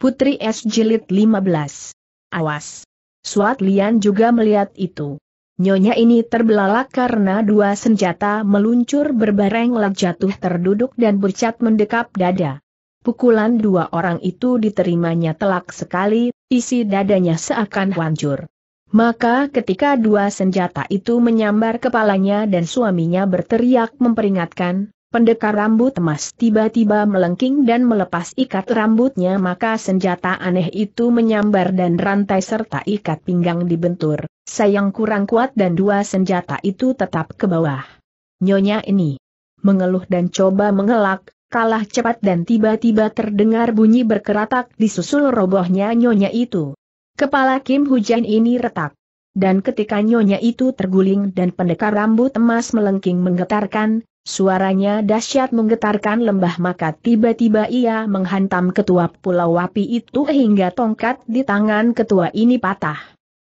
Putri S Jilid 15. Awas! Suat Lian juga melihat itu. Nyonya ini terbelalak karena dua senjata meluncur berbareng lak jatuh terduduk dan bercat mendekap dada. Pukulan dua orang itu diterimanya telak sekali, isi dadanya seakan hancur. Maka ketika dua senjata itu menyambar kepalanya dan suaminya berteriak memperingatkan, Pendekar rambut emas tiba-tiba melengking dan melepas ikat rambutnya maka senjata aneh itu menyambar dan rantai serta ikat pinggang dibentur, sayang kurang kuat dan dua senjata itu tetap ke bawah. Nyonya ini mengeluh dan coba mengelak, kalah cepat dan tiba-tiba terdengar bunyi berkeratak disusul robohnya nyonya itu. Kepala Kim Hujan ini retak. Dan ketika nyonya itu terguling dan pendekar rambut emas melengking menggetarkan, Suaranya dahsyat menggetarkan lembah maka tiba-tiba ia menghantam ketua pulau wapi itu hingga tongkat di tangan ketua ini patah.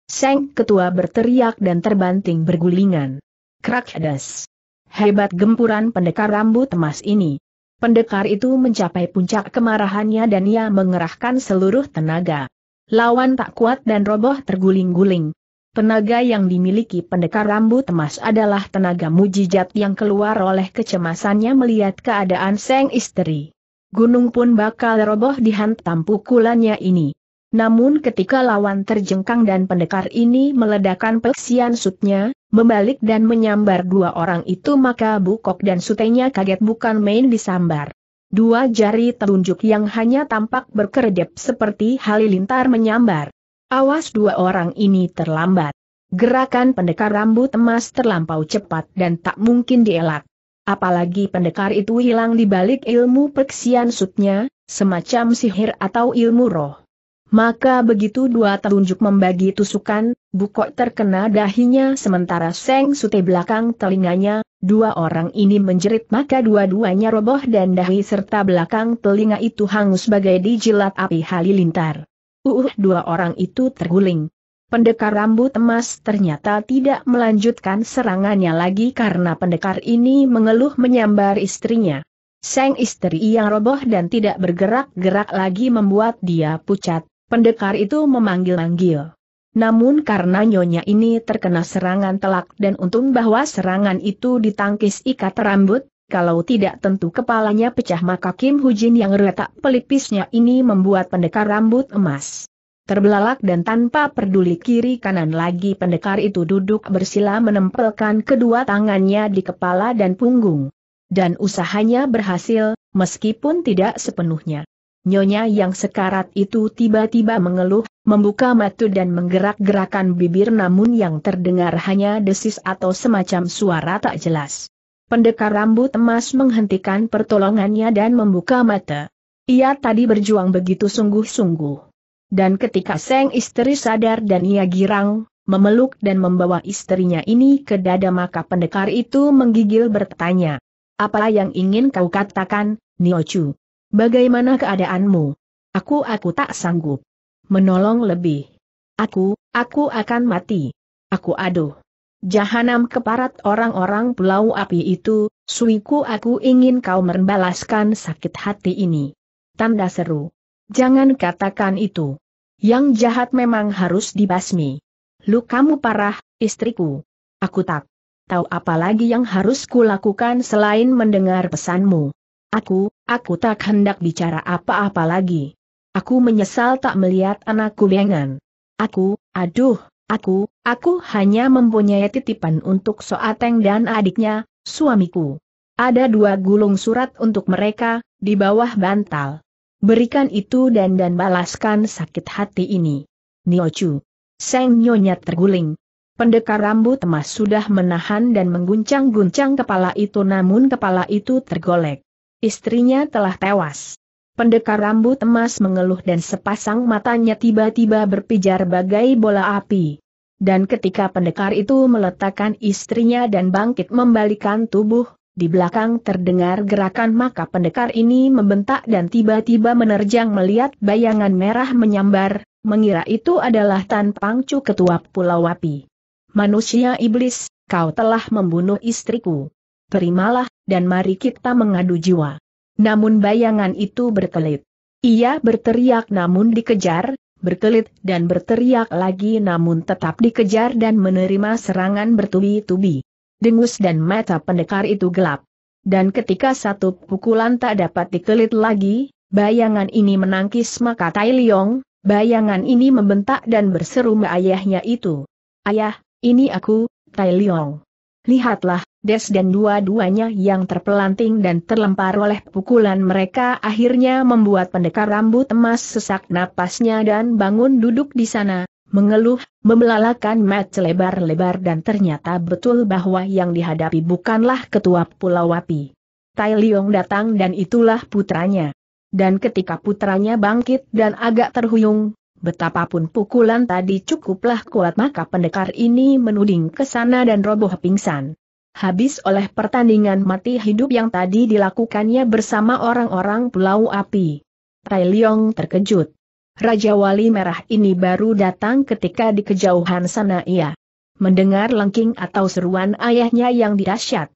Seng ketua berteriak dan terbanting bergulingan. Krak hadas. Hebat gempuran pendekar rambut emas ini. Pendekar itu mencapai puncak kemarahannya dan ia mengerahkan seluruh tenaga. Lawan tak kuat dan roboh terguling-guling, Tenaga yang dimiliki pendekar rambut emas adalah tenaga mujizat yang keluar oleh kecemasannya melihat keadaan sang istri. Gunung pun bakal roboh dihantam pukulannya ini. Namun ketika lawan terjengkang dan pendekar ini meledakkan peksian sutnya, membalik dan menyambar dua orang itu maka Bukok dan sutenya kaget bukan main disambar. Dua jari telunjuk yang hanya tampak berkedip seperti halilintar menyambar. Awas dua orang ini terlambat. Gerakan pendekar rambut emas terlampau cepat dan tak mungkin dielak. Apalagi pendekar itu hilang di balik ilmu peksian sutnya, semacam sihir atau ilmu roh. Maka begitu dua telunjuk membagi tusukan, Bukok terkena dahinya sementara Seng Sute belakang telinganya, dua orang ini menjerit maka dua-duanya roboh dan dahi serta belakang telinga itu hangus bagai dijilat api halilintar. Uh, uh, dua orang itu terguling. Pendekar rambut emas ternyata tidak melanjutkan serangannya lagi karena pendekar ini mengeluh menyambar istrinya. Sang istri yang roboh dan tidak bergerak-gerak lagi membuat dia pucat, pendekar itu memanggil-manggil. Namun karena nyonya ini terkena serangan telak dan untung bahwa serangan itu ditangkis ikat rambut, kalau tidak tentu kepalanya pecah maka Kim Hujin yang retak pelipisnya ini membuat pendekar rambut emas. Terbelalak dan tanpa peduli kiri kanan lagi pendekar itu duduk bersila menempelkan kedua tangannya di kepala dan punggung. Dan usahanya berhasil, meskipun tidak sepenuhnya. Nyonya yang sekarat itu tiba-tiba mengeluh, membuka mata dan menggerak-gerakan bibir namun yang terdengar hanya desis atau semacam suara tak jelas. Pendekar rambut emas menghentikan pertolongannya dan membuka mata. Ia tadi berjuang begitu sungguh-sungguh. Dan ketika sang istri sadar dan ia girang, memeluk dan membawa istrinya ini ke dada maka pendekar itu menggigil bertanya. Apa yang ingin kau katakan, Niochu? Bagaimana keadaanmu? Aku aku tak sanggup. Menolong lebih. Aku, aku akan mati. Aku aduh. Jahanam keparat orang-orang pulau api itu, suiku aku ingin kau membalaskan sakit hati ini. Tanda seru. Jangan katakan itu. Yang jahat memang harus dibasmi. Lu kamu parah, istriku. Aku tak tahu apa lagi yang harus kulakukan selain mendengar pesanmu. Aku, aku tak hendak bicara apa-apa lagi. Aku menyesal tak melihat anakku bengan. Aku, aduh, Aku, aku hanya mempunyai titipan untuk Soateng dan adiknya, suamiku. Ada dua gulung surat untuk mereka, di bawah bantal. Berikan itu dan dan balaskan sakit hati ini. Niochu. Seng Nyonya terguling. Pendekar rambut emas sudah menahan dan mengguncang-guncang kepala itu namun kepala itu tergolek. Istrinya telah tewas. Pendekar rambut emas mengeluh dan sepasang matanya tiba-tiba berpijar bagai bola api. Dan ketika pendekar itu meletakkan istrinya dan bangkit membalikan tubuh, di belakang terdengar gerakan maka pendekar ini membentak dan tiba-tiba menerjang melihat bayangan merah menyambar, mengira itu adalah Tan Pangcu ketua Pulau Wapi. Manusia iblis, kau telah membunuh istriku. Terimalah, dan mari kita mengadu jiwa. Namun bayangan itu berkelit. Ia berteriak namun dikejar, berkelit dan berteriak lagi namun tetap dikejar dan menerima serangan bertubi-tubi. Dengus dan mata pendekar itu gelap. Dan ketika satu pukulan tak dapat dikelit lagi, bayangan ini menangkis maka Tai Liong, bayangan ini membentak dan berseru ayahnya itu. Ayah, ini aku, Tai Liong. Lihatlah, Des dan dua-duanya yang terpelanting dan terlempar oleh pukulan mereka akhirnya membuat pendekar rambut emas sesak napasnya dan bangun duduk di sana, mengeluh, membelalakan mat lebar-lebar dan ternyata betul bahwa yang dihadapi bukanlah ketua Pulau Wapi. Tai Liong datang dan itulah putranya. Dan ketika putranya bangkit dan agak terhuyung, betapapun pukulan tadi cukuplah kuat maka pendekar ini menuding ke sana dan roboh pingsan habis oleh pertandingan mati hidup yang tadi dilakukannya bersama orang-orang Pulau Api. Tai Leong terkejut. Raja Wali Merah ini baru datang ketika di kejauhan sana ia mendengar lengking atau seruan ayahnya yang dirasyat.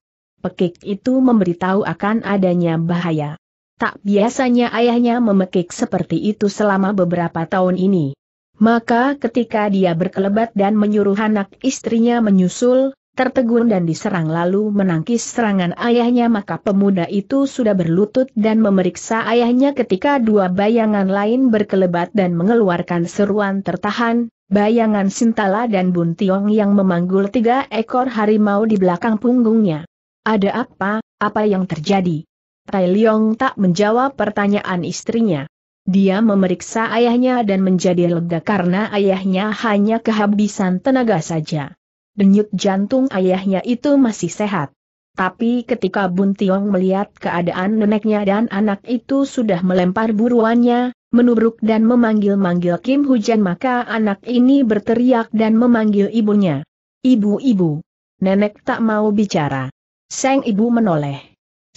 Pekik itu memberitahu akan adanya bahaya. Tak biasanya ayahnya memekik seperti itu selama beberapa tahun ini. Maka ketika dia berkelebat dan menyuruh anak istrinya menyusul, tertegun dan diserang lalu menangkis serangan ayahnya maka pemuda itu sudah berlutut dan memeriksa ayahnya ketika dua bayangan lain berkelebat dan mengeluarkan seruan tertahan, bayangan Sintala dan Buntiong yang memanggul tiga ekor harimau di belakang punggungnya. Ada apa, apa yang terjadi? Tai Leong tak menjawab pertanyaan istrinya. Dia memeriksa ayahnya dan menjadi lega karena ayahnya hanya kehabisan tenaga saja denyut jantung ayahnya itu masih sehat. Tapi ketika Bun Tiong melihat keadaan neneknya dan anak itu sudah melempar buruannya, menubruk dan memanggil-manggil Kim Hujan maka anak ini berteriak dan memanggil ibunya. Ibu-ibu. Nenek tak mau bicara. Seng ibu menoleh.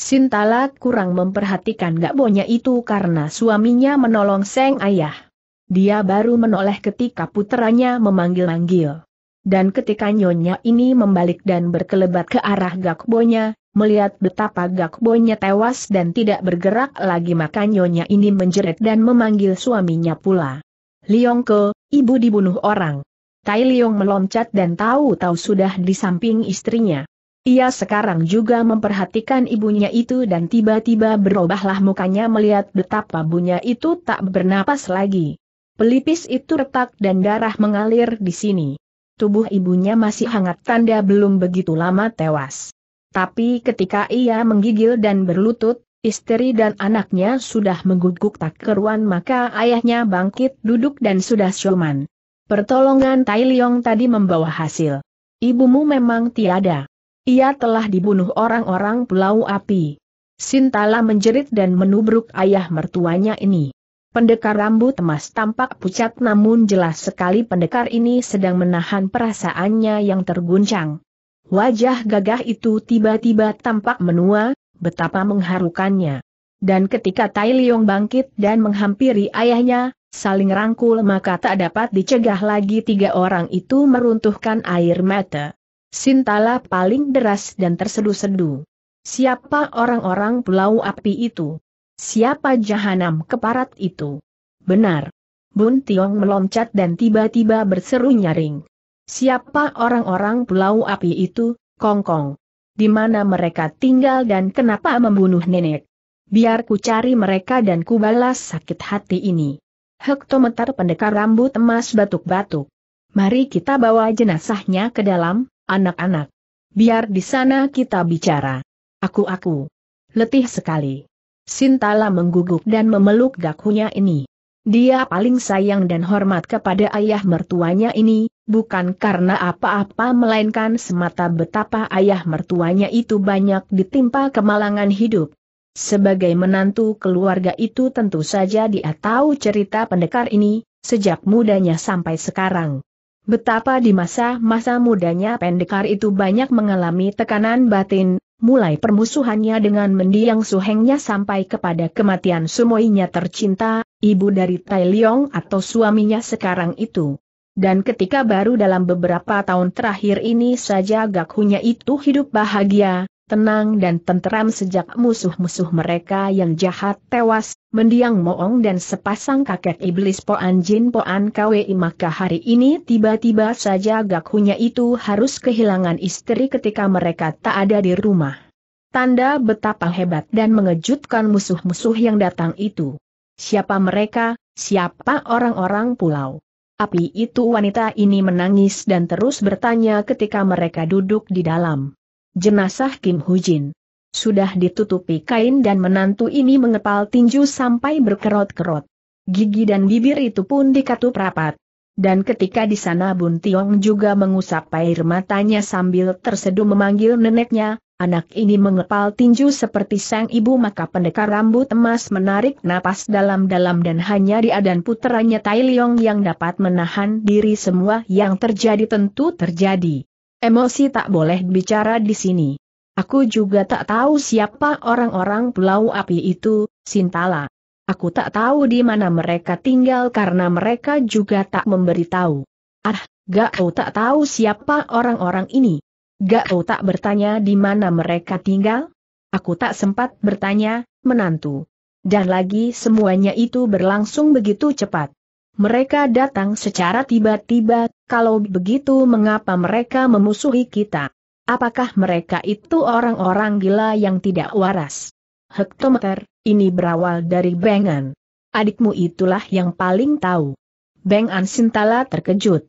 Sintala kurang memperhatikan gak bonya itu karena suaminya menolong Seng ayah. Dia baru menoleh ketika puteranya memanggil-manggil. Dan ketika nyonya ini membalik dan berkelebat ke arah Gakbonya, melihat betapa Gakbonya tewas dan tidak bergerak lagi maka nyonya ini menjerit dan memanggil suaminya pula. ke, ibu dibunuh orang. Tai Liong meloncat dan tahu-tahu sudah di samping istrinya. Ia sekarang juga memperhatikan ibunya itu dan tiba-tiba berubahlah mukanya melihat betapa bunya itu tak bernapas lagi. Pelipis itu retak dan darah mengalir di sini tubuh ibunya masih hangat tanda belum begitu lama tewas. Tapi ketika ia menggigil dan berlutut, istri dan anaknya sudah mengguguk tak keruan maka ayahnya bangkit duduk dan sudah syoman. Pertolongan Tai Leong tadi membawa hasil. Ibumu memang tiada. Ia telah dibunuh orang-orang pulau api. Sintala menjerit dan menubruk ayah mertuanya ini. Pendekar rambut emas tampak pucat namun jelas sekali pendekar ini sedang menahan perasaannya yang terguncang. Wajah gagah itu tiba-tiba tampak menua, betapa mengharukannya. Dan ketika Tai Liong bangkit dan menghampiri ayahnya, saling rangkul maka tak dapat dicegah lagi tiga orang itu meruntuhkan air mata. Sintala paling deras dan tersedu seduh Siapa orang-orang pulau api itu? Siapa jahanam keparat itu? Benar. Bun Tiong meloncat dan tiba-tiba berseru nyaring. Siapa orang-orang pulau api itu, Kongkong? Kong? Di mana mereka tinggal dan kenapa membunuh nenek? Biar ku cari mereka dan ku balas sakit hati ini. Hektometer pendekar rambut emas batuk-batuk. Mari kita bawa jenazahnya ke dalam, anak-anak. Biar di sana kita bicara. Aku-aku. Letih sekali. Sintala mengguguk dan memeluk dakunya ini. Dia paling sayang dan hormat kepada ayah mertuanya ini, bukan karena apa-apa melainkan semata betapa ayah mertuanya itu banyak ditimpa kemalangan hidup. Sebagai menantu keluarga itu tentu saja dia tahu cerita pendekar ini, sejak mudanya sampai sekarang. Betapa di masa-masa mudanya pendekar itu banyak mengalami tekanan batin, mulai permusuhannya dengan mendiang suhengnya sampai kepada kematian sumoinya tercinta, ibu dari Tai Leong atau suaminya sekarang itu. Dan ketika baru dalam beberapa tahun terakhir ini saja Gakhunya itu hidup bahagia, tenang dan tenteram sejak musuh-musuh mereka yang jahat tewas, mendiang Moong dan sepasang kakek iblis Poan Jin Poan KWI maka hari ini tiba-tiba saja Gakhunya itu harus kehilangan istri ketika mereka tak ada di rumah. Tanda betapa hebat dan mengejutkan musuh-musuh yang datang itu. Siapa mereka, siapa orang-orang pulau. Api itu wanita ini menangis dan terus bertanya ketika mereka duduk di dalam. Jenazah Kim Hujin sudah ditutupi kain dan menantu ini mengepal tinju sampai berkerot-kerot. Gigi dan bibir itu pun dikatup rapat. Dan ketika di sana Bun Tiong juga mengusap air matanya sambil terseduh memanggil neneknya, anak ini mengepal tinju seperti sang ibu maka pendekar rambut emas menarik napas dalam-dalam dan hanya dia dan puteranya Tai Leong yang dapat menahan diri semua yang terjadi tentu terjadi. Emosi tak boleh bicara di sini. Aku juga tak tahu siapa orang-orang pulau api itu, Sintala. Aku tak tahu di mana mereka tinggal karena mereka juga tak memberitahu. Ah, gak kau tak tahu siapa orang-orang ini. Gak kau tak bertanya di mana mereka tinggal? Aku tak sempat bertanya, menantu. Dan lagi semuanya itu berlangsung begitu cepat. Mereka datang secara tiba-tiba, kalau begitu mengapa mereka memusuhi kita? Apakah mereka itu orang-orang gila yang tidak waras? Hektometer, ini berawal dari Bengan. Adikmu itulah yang paling tahu. Bengan Sintala terkejut.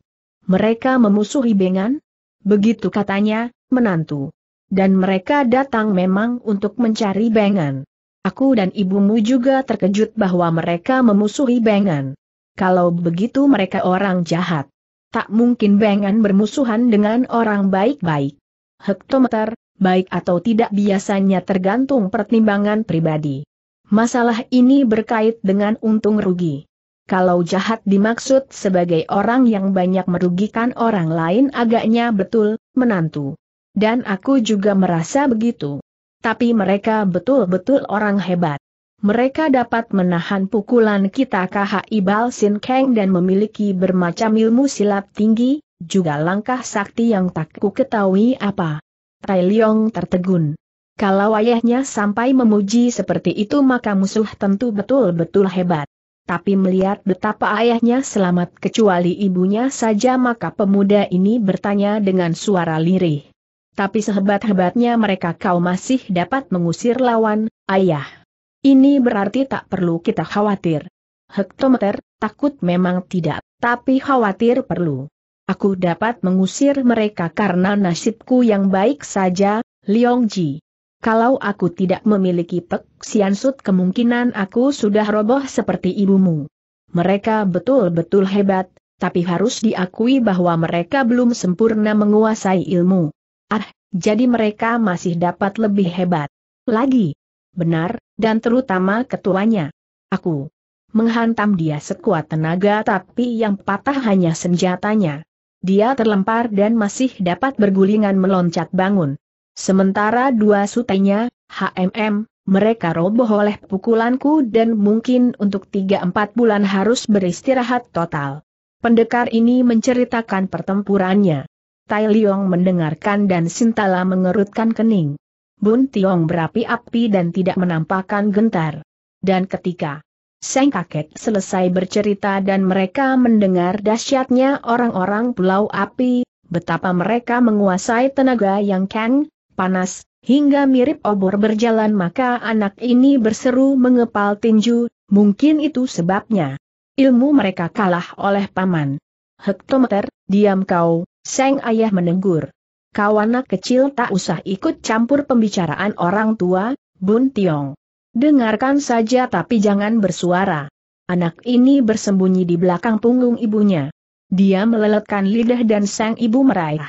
Mereka memusuhi Bengan? Begitu katanya, menantu. Dan mereka datang memang untuk mencari Bengan. Aku dan ibumu juga terkejut bahwa mereka memusuhi Bengan kalau begitu mereka orang jahat. Tak mungkin Bengan bermusuhan dengan orang baik-baik. Hektometer, baik atau tidak biasanya tergantung pertimbangan pribadi. Masalah ini berkait dengan untung rugi. Kalau jahat dimaksud sebagai orang yang banyak merugikan orang lain agaknya betul, menantu. Dan aku juga merasa begitu. Tapi mereka betul-betul orang hebat mereka dapat menahan pukulan kita KHI Balsin Kang dan memiliki bermacam ilmu silat tinggi, juga langkah sakti yang tak ku ketahui apa. Tai Leong tertegun. Kalau ayahnya sampai memuji seperti itu maka musuh tentu betul-betul hebat. Tapi melihat betapa ayahnya selamat kecuali ibunya saja maka pemuda ini bertanya dengan suara lirih. Tapi sehebat-hebatnya mereka kau masih dapat mengusir lawan, ayah. Ini berarti tak perlu kita khawatir. Hektometer, takut memang tidak, tapi khawatir perlu. Aku dapat mengusir mereka karena nasibku yang baik saja, Liong Ji. Kalau aku tidak memiliki pek siansut kemungkinan aku sudah roboh seperti ibumu. Mereka betul-betul hebat, tapi harus diakui bahwa mereka belum sempurna menguasai ilmu. Ah, jadi mereka masih dapat lebih hebat. Lagi, benar, dan terutama ketuanya. Aku menghantam dia sekuat tenaga tapi yang patah hanya senjatanya. Dia terlempar dan masih dapat bergulingan meloncat bangun. Sementara dua sutenya, HMM, mereka roboh oleh pukulanku dan mungkin untuk 3-4 bulan harus beristirahat total. Pendekar ini menceritakan pertempurannya. Tai Liong mendengarkan dan Sintala mengerutkan kening. Bun Tiong berapi-api dan tidak menampakkan gentar. Dan ketika Seng kakek selesai bercerita dan mereka mendengar dahsyatnya orang-orang pulau api, betapa mereka menguasai tenaga yang keng, panas, hingga mirip obor berjalan maka anak ini berseru mengepal tinju, mungkin itu sebabnya. Ilmu mereka kalah oleh paman. Hektometer, diam kau, Seng ayah menegur kau anak kecil tak usah ikut campur pembicaraan orang tua, Bun Tiong. Dengarkan saja tapi jangan bersuara. Anak ini bersembunyi di belakang punggung ibunya. Dia meleletkan lidah dan sang ibu meraih.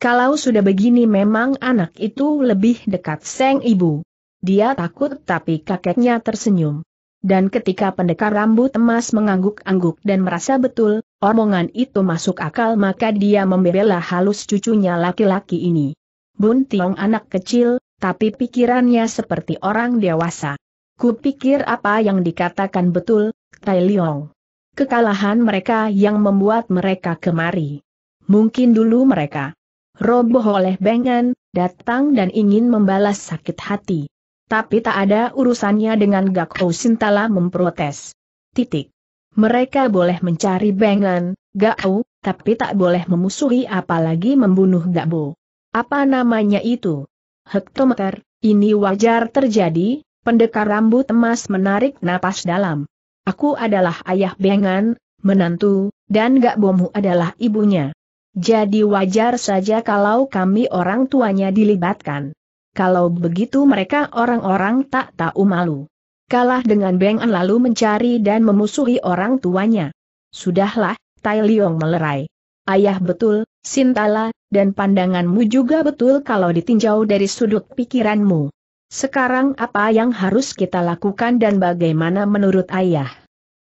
Kalau sudah begini memang anak itu lebih dekat sang ibu. Dia takut tapi kakeknya tersenyum dan ketika pendekar rambut emas mengangguk-angguk dan merasa betul, omongan itu masuk akal maka dia membela halus cucunya laki-laki ini. Bun Tiong anak kecil, tapi pikirannya seperti orang dewasa. Kupikir apa yang dikatakan betul, Tai Liong. Kekalahan mereka yang membuat mereka kemari. Mungkin dulu mereka roboh oleh bengan, datang dan ingin membalas sakit hati tapi tak ada urusannya dengan Gakau. Sintala memprotes. Titik. Mereka boleh mencari Bengan, Gakau, tapi tak boleh memusuhi apalagi membunuh Gakbo. Apa namanya itu? Hektometer, ini wajar terjadi, pendekar rambut emas menarik napas dalam. Aku adalah ayah Bengan, menantu, dan Gakbomu adalah ibunya. Jadi wajar saja kalau kami orang tuanya dilibatkan kalau begitu mereka orang-orang tak tahu malu. Kalah dengan Beng An lalu mencari dan memusuhi orang tuanya. Sudahlah, Tai Liong melerai. Ayah betul, Sintala, dan pandanganmu juga betul kalau ditinjau dari sudut pikiranmu. Sekarang apa yang harus kita lakukan dan bagaimana menurut ayah?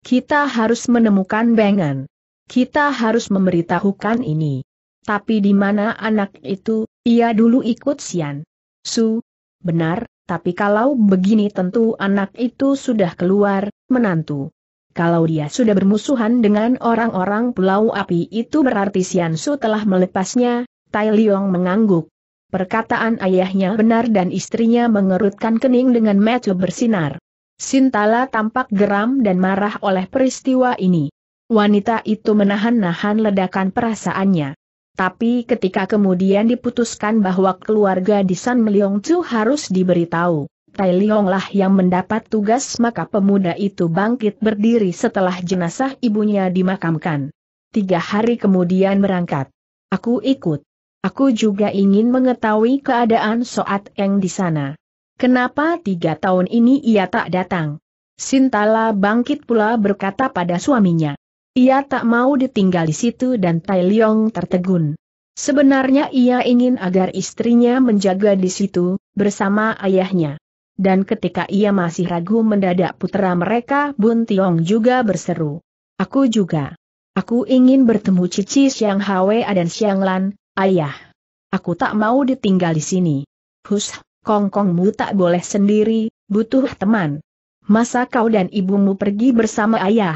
Kita harus menemukan Bengan. Kita harus memberitahukan ini. Tapi di mana anak itu, ia dulu ikut Sian. Su, benar, tapi kalau begini tentu anak itu sudah keluar, menantu. Kalau dia sudah bermusuhan dengan orang-orang pulau api itu berarti Sian Su telah melepasnya, Tai Liong mengangguk. Perkataan ayahnya benar dan istrinya mengerutkan kening dengan mata bersinar. Sintala tampak geram dan marah oleh peristiwa ini. Wanita itu menahan-nahan ledakan perasaannya. Tapi ketika kemudian diputuskan bahwa keluarga di San Meliong Chu harus diberitahu, Tai Leong lah yang mendapat tugas maka pemuda itu bangkit berdiri setelah jenazah ibunya dimakamkan. Tiga hari kemudian berangkat. Aku ikut. Aku juga ingin mengetahui keadaan Soat Eng di sana. Kenapa tiga tahun ini ia tak datang? Sintala bangkit pula berkata pada suaminya. Ia tak mau ditinggal di situ dan Tai Leong tertegun. Sebenarnya ia ingin agar istrinya menjaga di situ, bersama ayahnya. Dan ketika ia masih ragu mendadak putera mereka Bun Tiong juga berseru. Aku juga. Aku ingin bertemu Cici Siang Hwa dan Siang Lan, ayah. Aku tak mau ditinggal di sini. Hus, kongkongmu tak boleh sendiri, butuh teman. Masa kau dan ibumu pergi bersama ayah?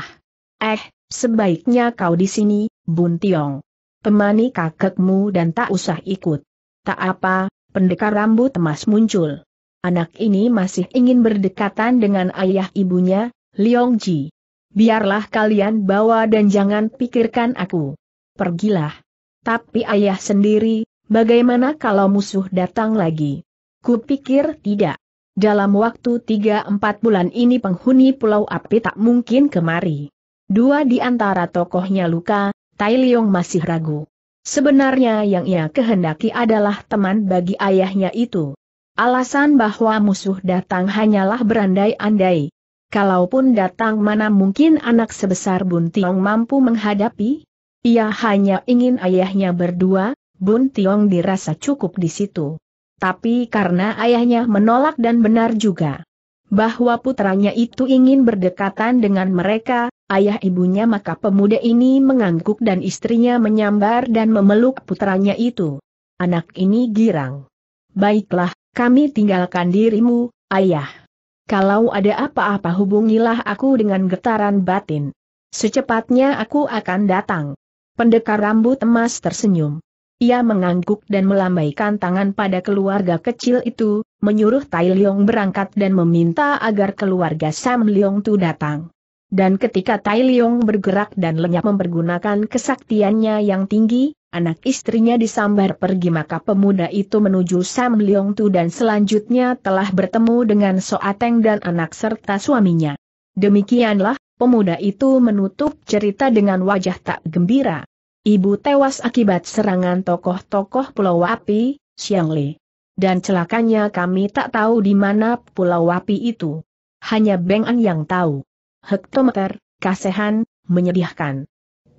Eh, Sebaiknya kau di sini, Bun Tiong. Temani kakekmu dan tak usah ikut. Tak apa, pendekar rambut emas muncul. Anak ini masih ingin berdekatan dengan ayah ibunya, Liong Ji. Biarlah kalian bawa dan jangan pikirkan aku. Pergilah. Tapi ayah sendiri, bagaimana kalau musuh datang lagi? Kupikir tidak. Dalam waktu 3-4 bulan ini penghuni Pulau Api tak mungkin kemari. Dua di antara tokohnya luka, Tai Liong masih ragu. Sebenarnya yang ia kehendaki adalah teman bagi ayahnya itu. Alasan bahwa musuh datang hanyalah berandai-andai. Kalaupun datang mana mungkin anak sebesar Bun Tiong mampu menghadapi? Ia hanya ingin ayahnya berdua, Bun Tiong dirasa cukup di situ. Tapi karena ayahnya menolak dan benar juga bahwa putranya itu ingin berdekatan dengan mereka, ayah ibunya maka pemuda ini mengangguk dan istrinya menyambar dan memeluk putranya itu. Anak ini girang. Baiklah, kami tinggalkan dirimu, ayah. Kalau ada apa-apa hubungilah aku dengan getaran batin. Secepatnya aku akan datang. Pendekar rambut emas tersenyum. Ia mengangguk dan melambaikan tangan pada keluarga kecil itu, menyuruh Tai Leong berangkat dan meminta agar keluarga Sam Leong Tu datang. Dan ketika Tai Leong bergerak dan lenyap mempergunakan kesaktiannya yang tinggi, anak istrinya disambar pergi maka pemuda itu menuju Sam Leong Tu dan selanjutnya telah bertemu dengan Soateng dan anak serta suaminya. Demikianlah, pemuda itu menutup cerita dengan wajah tak gembira. Ibu tewas akibat serangan tokoh-tokoh Pulau Api, Xiang Li. Dan celakanya kami tak tahu di mana Pulau Api itu. Hanya Beng An yang tahu. Hektometer, kasehan, menyedihkan.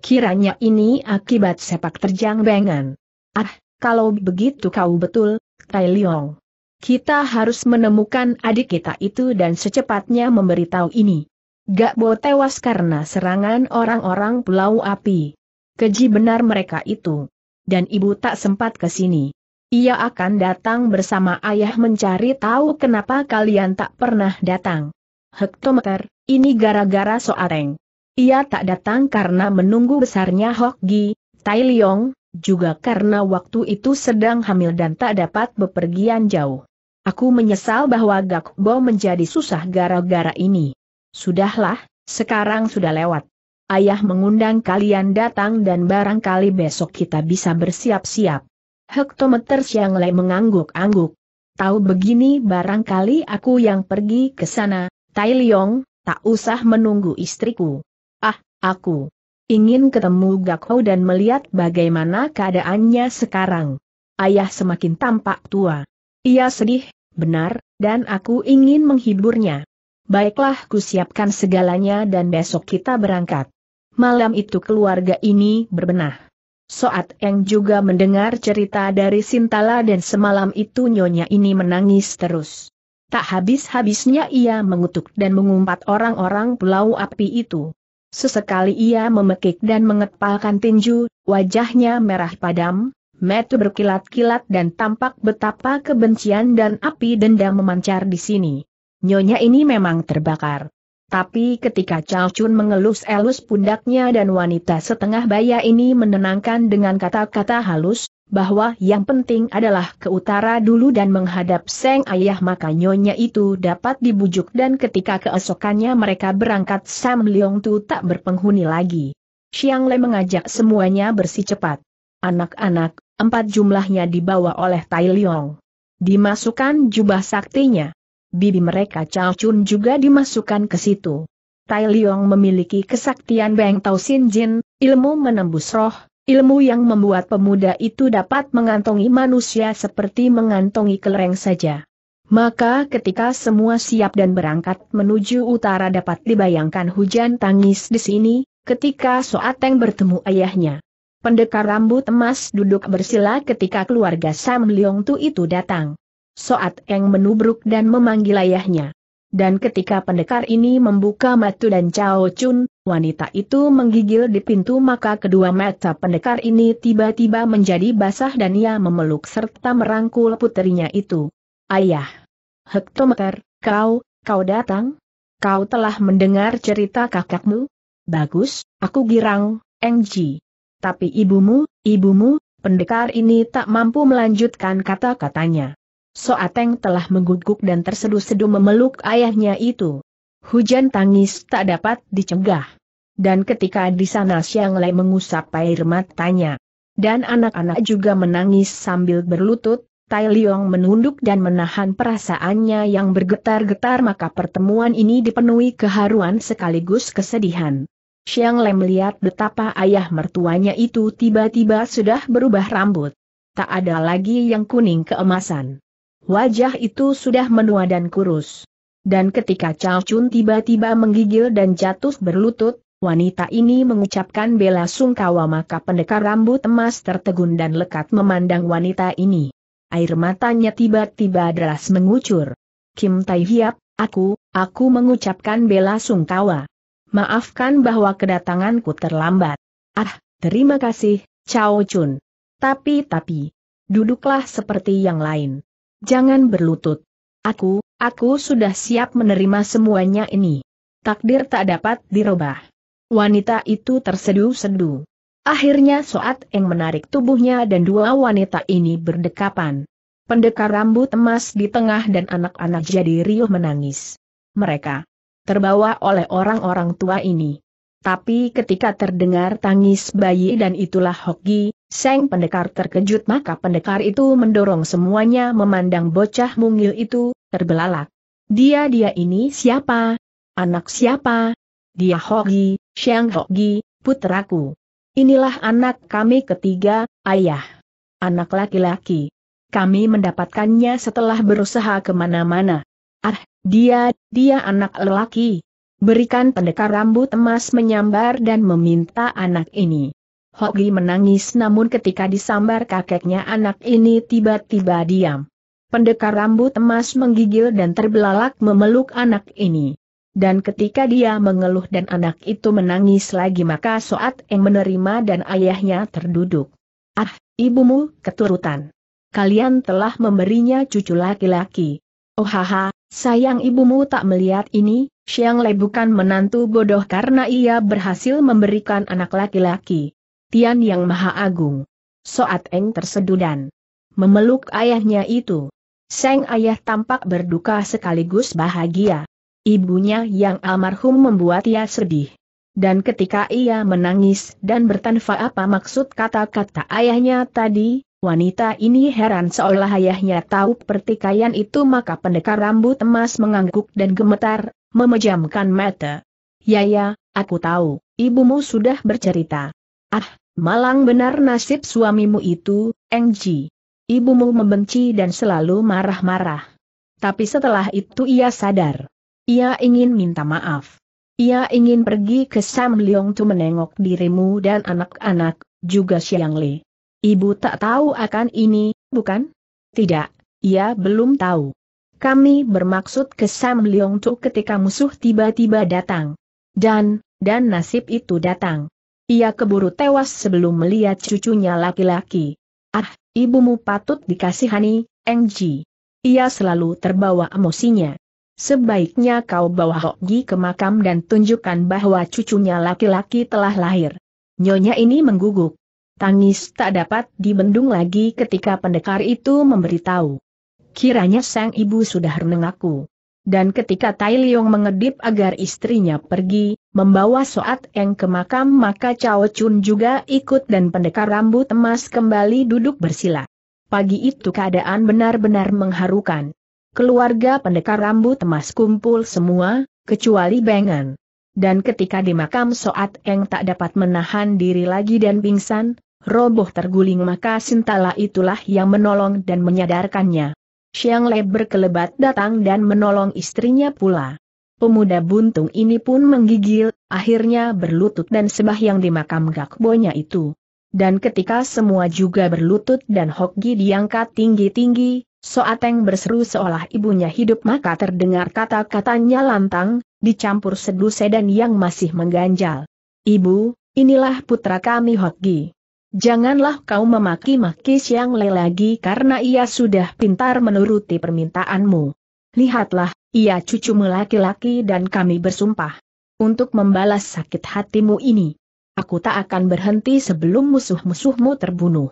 Kiranya ini akibat sepak terjang Beng An. Ah, kalau begitu kau betul, Tai Liong. Kita harus menemukan adik kita itu dan secepatnya memberitahu ini. Gak bo tewas karena serangan orang-orang Pulau Api. Keji benar mereka itu. Dan ibu tak sempat ke sini. Ia akan datang bersama ayah mencari tahu kenapa kalian tak pernah datang. Hektometer, ini gara-gara Soareng. Ia tak datang karena menunggu besarnya Gi, Tai Leong, juga karena waktu itu sedang hamil dan tak dapat bepergian jauh. Aku menyesal bahwa gak Gakbo menjadi susah gara-gara ini. Sudahlah, sekarang sudah lewat ayah mengundang kalian datang dan barangkali besok kita bisa bersiap-siap. Hektometer Siang Le mengangguk-angguk. Tahu begini barangkali aku yang pergi ke sana, Tai Liong, tak usah menunggu istriku. Ah, aku ingin ketemu Gakho dan melihat bagaimana keadaannya sekarang. Ayah semakin tampak tua. Ia sedih, benar, dan aku ingin menghiburnya. Baiklah ku siapkan segalanya dan besok kita berangkat malam itu keluarga ini berbenah. Soat Eng juga mendengar cerita dari Sintala dan semalam itu nyonya ini menangis terus. Tak habis-habisnya ia mengutuk dan mengumpat orang-orang pulau api itu. Sesekali ia memekik dan mengepalkan tinju, wajahnya merah padam, metu berkilat-kilat dan tampak betapa kebencian dan api dendam memancar di sini. Nyonya ini memang terbakar. Tapi ketika Chao Chun mengelus-elus pundaknya dan wanita setengah baya ini menenangkan dengan kata-kata halus, bahwa yang penting adalah ke utara dulu dan menghadap Seng Ayah maka nyonya itu dapat dibujuk dan ketika keesokannya mereka berangkat Sam Leong Tu tak berpenghuni lagi. Xiang Le mengajak semuanya bersih cepat. Anak-anak, empat jumlahnya dibawa oleh Tai Leong. Dimasukkan jubah saktinya bibi mereka Chao Chun juga dimasukkan ke situ. Tai Liong memiliki kesaktian Beng Tao Sin Jin, ilmu menembus roh, ilmu yang membuat pemuda itu dapat mengantongi manusia seperti mengantongi kelereng saja. Maka ketika semua siap dan berangkat menuju utara dapat dibayangkan hujan tangis di sini, ketika Soateng bertemu ayahnya. Pendekar rambut emas duduk bersila ketika keluarga Sam Leong Tu itu datang. Soat Eng menubruk dan memanggil ayahnya. Dan ketika pendekar ini membuka mata dan Cao Chun, wanita itu menggigil di pintu maka kedua mata pendekar ini tiba-tiba menjadi basah dan ia memeluk serta merangkul puterinya itu. Ayah! Hektometer, kau, kau datang? Kau telah mendengar cerita kakakmu? Bagus, aku girang, Engji. Tapi ibumu, ibumu, pendekar ini tak mampu melanjutkan kata-katanya. Soateng telah mengguguk dan terseduh-seduh memeluk ayahnya itu. Hujan tangis tak dapat dicegah. Dan ketika di sana Siang Lai mengusap air matanya. Dan anak-anak juga menangis sambil berlutut, Tai Liong menunduk dan menahan perasaannya yang bergetar-getar maka pertemuan ini dipenuhi keharuan sekaligus kesedihan. Siang Lai melihat betapa ayah mertuanya itu tiba-tiba sudah berubah rambut. Tak ada lagi yang kuning keemasan. Wajah itu sudah menua dan kurus. Dan ketika Chao Chun tiba-tiba menggigil dan jatuh berlutut, wanita ini mengucapkan bela sungkawa maka pendekar rambut emas tertegun dan lekat memandang wanita ini. Air matanya tiba-tiba deras mengucur. Kim Tai Hiap, aku, aku mengucapkan bela sungkawa. Maafkan bahwa kedatanganku terlambat. Ah, terima kasih, Chao Chun. Tapi tapi, duduklah seperti yang lain. Jangan berlutut. Aku, aku sudah siap menerima semuanya ini. Takdir tak dapat dirubah. Wanita itu terseduh sedu. Akhirnya Soat Eng menarik tubuhnya dan dua wanita ini berdekapan. Pendekar rambut emas di tengah dan anak-anak jadi riuh menangis. Mereka terbawa oleh orang-orang tua ini. Tapi ketika terdengar tangis bayi dan itulah Hoki, Seng pendekar terkejut maka pendekar itu mendorong semuanya memandang bocah mungil itu, terbelalak. Dia-dia ini siapa? Anak siapa? Dia Hogi, Xiang Hogi, putraku. Inilah anak kami ketiga, ayah. Anak laki-laki. Kami mendapatkannya setelah berusaha kemana-mana. Ah, dia, dia anak lelaki. Berikan pendekar rambut emas menyambar dan meminta anak ini. Hogi menangis namun ketika disambar kakeknya anak ini tiba-tiba diam. Pendekar rambut emas menggigil dan terbelalak memeluk anak ini. Dan ketika dia mengeluh dan anak itu menangis lagi maka Soat Eng menerima dan ayahnya terduduk. Ah, ibumu, keturutan. Kalian telah memberinya cucu laki-laki. Oh haha, sayang ibumu tak melihat ini, Xiang Le bukan menantu bodoh karena ia berhasil memberikan anak laki-laki. Tian Yang Maha Agung. Soat Eng tersedudan. Memeluk ayahnya itu. Seng ayah tampak berduka sekaligus bahagia. Ibunya yang almarhum membuat ia sedih. Dan ketika ia menangis dan bertanfa apa maksud kata-kata ayahnya tadi, wanita ini heran seolah ayahnya tahu pertikaian itu maka pendekar rambut emas mengangguk dan gemetar, memejamkan mata. Ya ya, aku tahu, ibumu sudah bercerita. Ah, malang benar nasib suamimu itu, Engji. Ibumu membenci dan selalu marah-marah. Tapi setelah itu ia sadar. Ia ingin minta maaf. Ia ingin pergi ke Sam Leong Tu menengok dirimu dan anak-anak, juga Siang Le. Ibu tak tahu akan ini, bukan? Tidak, ia belum tahu. Kami bermaksud ke Sam Leong Tu ketika musuh tiba-tiba datang. Dan, dan nasib itu datang. Ia keburu tewas sebelum melihat cucunya laki-laki. Ah, ibumu patut dikasihani, Engji. Ia selalu terbawa emosinya. Sebaiknya kau bawa Hokgi ke makam dan tunjukkan bahwa cucunya laki-laki telah lahir. Nyonya ini mengguguk. Tangis tak dapat dibendung lagi ketika pendekar itu memberitahu. Kiranya sang ibu sudah reneng aku. Dan ketika Tai Liong mengedip agar istrinya pergi, membawa Soat Eng ke makam maka Cao Chun juga ikut dan pendekar rambut emas kembali duduk bersila. Pagi itu keadaan benar-benar mengharukan. Keluarga pendekar rambut emas kumpul semua, kecuali Bengen. Dan ketika di makam Soat Eng tak dapat menahan diri lagi dan pingsan, roboh terguling maka Sintala itulah yang menolong dan menyadarkannya. Xiang Le berkelebat datang dan menolong istrinya pula. Pemuda buntung ini pun menggigil, akhirnya berlutut dan sebah yang di makam Gakbonya itu. Dan ketika semua juga berlutut dan Hoki diangkat tinggi-tinggi, Soateng berseru seolah ibunya hidup maka terdengar kata-katanya lantang, dicampur sedu sedan yang masih mengganjal. Ibu, inilah putra kami Hoki. Janganlah kau memaki-maki Siang Le lagi karena ia sudah pintar menuruti permintaanmu. Lihatlah, ia cucu laki-laki dan kami bersumpah. Untuk membalas sakit hatimu ini. Aku tak akan berhenti sebelum musuh-musuhmu terbunuh.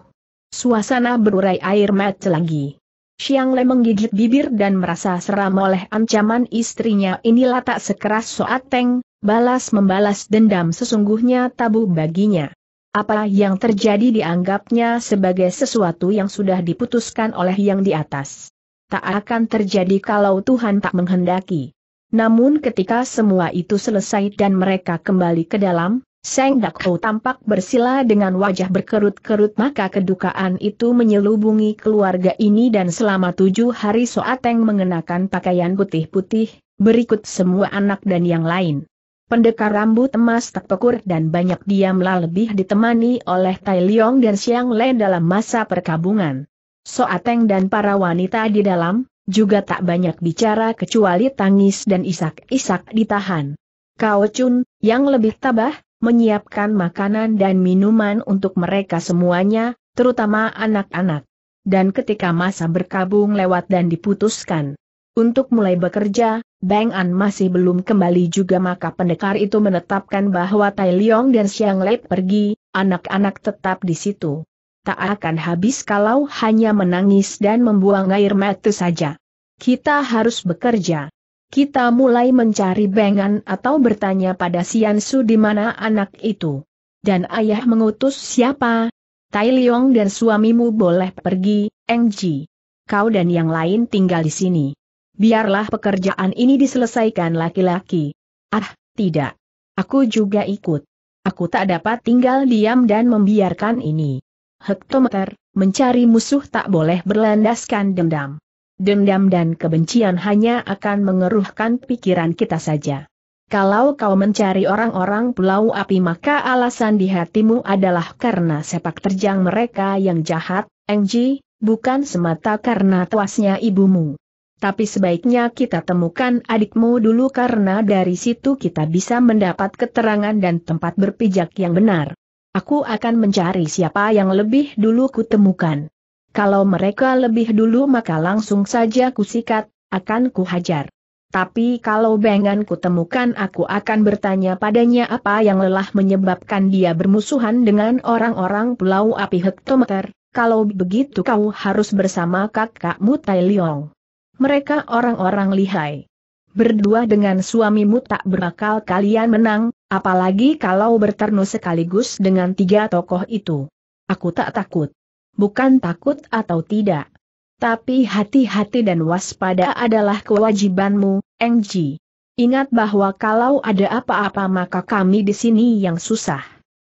Suasana berurai air mata lagi. Xiang Le menggigit bibir dan merasa seram oleh ancaman istrinya inilah tak sekeras Soat Teng, balas membalas dendam sesungguhnya tabu baginya. Apa yang terjadi dianggapnya sebagai sesuatu yang sudah diputuskan oleh yang di atas tak akan terjadi kalau Tuhan tak menghendaki. Namun ketika semua itu selesai dan mereka kembali ke dalam, Seng Dakou tampak bersila dengan wajah berkerut-kerut maka kedukaan itu menyelubungi keluarga ini dan selama tujuh hari Soateng mengenakan pakaian putih-putih, berikut semua anak dan yang lain. Pendekar rambut emas tak pekur dan banyak diamlah lebih ditemani oleh Tai Leong dan Siang Le dalam masa perkabungan. Soateng dan para wanita di dalam, juga tak banyak bicara kecuali tangis dan isak-isak ditahan. Kao Chun, yang lebih tabah, menyiapkan makanan dan minuman untuk mereka semuanya, terutama anak-anak. Dan ketika masa berkabung lewat dan diputuskan untuk mulai bekerja, Bang An masih belum kembali juga maka pendekar itu menetapkan bahwa Tai Leong dan Xiang Lei pergi, anak-anak tetap di situ tak akan habis kalau hanya menangis dan membuang air mata saja. Kita harus bekerja. Kita mulai mencari bengan atau bertanya pada Siansu di mana anak itu. Dan ayah mengutus siapa? Tai Leong dan suamimu boleh pergi, Eng Ji. Kau dan yang lain tinggal di sini. Biarlah pekerjaan ini diselesaikan laki-laki. Ah, tidak. Aku juga ikut. Aku tak dapat tinggal diam dan membiarkan ini hektometer, mencari musuh tak boleh berlandaskan dendam. Dendam dan kebencian hanya akan mengeruhkan pikiran kita saja. Kalau kau mencari orang-orang pulau api maka alasan di hatimu adalah karena sepak terjang mereka yang jahat, Engji, bukan semata karena tuasnya ibumu. Tapi sebaiknya kita temukan adikmu dulu karena dari situ kita bisa mendapat keterangan dan tempat berpijak yang benar. Aku akan mencari siapa yang lebih dulu kutemukan. Kalau mereka lebih dulu maka langsung saja kusikat, akan kuhajar. Tapi kalau Bengan kutemukan aku akan bertanya padanya apa yang lelah menyebabkan dia bermusuhan dengan orang-orang Pulau Api Hektometer, kalau begitu kau harus bersama kakakmu Tai Leong. Mereka orang-orang lihai. Berdua dengan suamimu tak berakal kalian menang, Apalagi kalau berternus sekaligus dengan tiga tokoh itu. Aku tak takut. Bukan takut atau tidak. Tapi hati-hati dan waspada adalah kewajibanmu, Engji. Ingat bahwa kalau ada apa-apa maka kami di sini yang susah.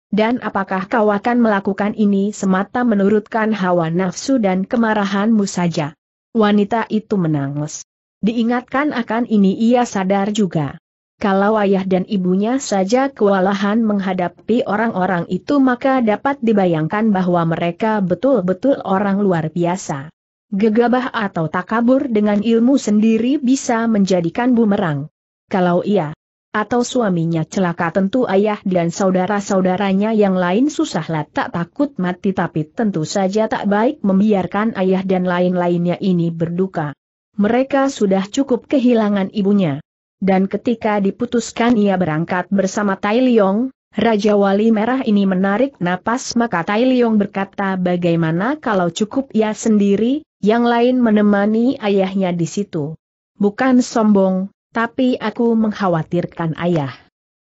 Dan apakah kau akan melakukan ini semata menurutkan hawa nafsu dan kemarahanmu saja? Wanita itu menangis. Diingatkan akan ini ia sadar juga. Kalau ayah dan ibunya saja kewalahan menghadapi orang-orang itu maka dapat dibayangkan bahwa mereka betul-betul orang luar biasa. Gegabah atau takabur dengan ilmu sendiri bisa menjadikan bumerang. Kalau ia atau suaminya celaka tentu ayah dan saudara-saudaranya yang lain susahlah tak takut mati tapi tentu saja tak baik membiarkan ayah dan lain-lainnya ini berduka. Mereka sudah cukup kehilangan ibunya dan ketika diputuskan ia berangkat bersama Tai Liong, Raja Wali Merah ini menarik napas maka Tai Liong berkata bagaimana kalau cukup ia sendiri, yang lain menemani ayahnya di situ. Bukan sombong, tapi aku mengkhawatirkan ayah.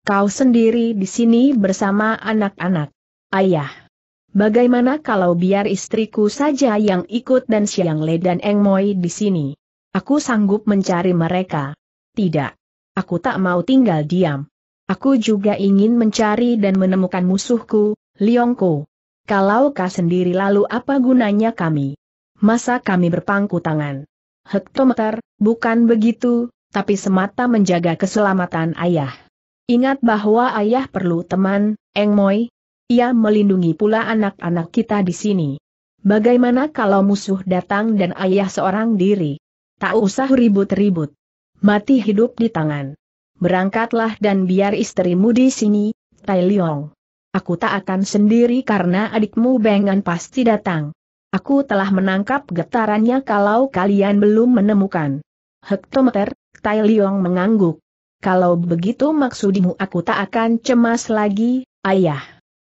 Kau sendiri di sini bersama anak-anak. Ayah. Bagaimana kalau biar istriku saja yang ikut dan Siang Le dan Eng Moi di sini? Aku sanggup mencari mereka. Tidak. Aku tak mau tinggal diam. Aku juga ingin mencari dan menemukan musuhku, Liongko. Kalau kau sendiri lalu apa gunanya kami? Masa kami berpangku tangan? Hektometer, bukan begitu, tapi semata menjaga keselamatan ayah. Ingat bahwa ayah perlu teman, Eng Engmoy. Ia melindungi pula anak-anak kita di sini. Bagaimana kalau musuh datang dan ayah seorang diri? Tak usah ribut-ribut mati hidup di tangan. Berangkatlah dan biar istrimu di sini, Tai Liong. Aku tak akan sendiri karena adikmu Bengan pasti datang. Aku telah menangkap getarannya kalau kalian belum menemukan. Hektometer, Tai Liong mengangguk. Kalau begitu maksudimu aku tak akan cemas lagi, ayah.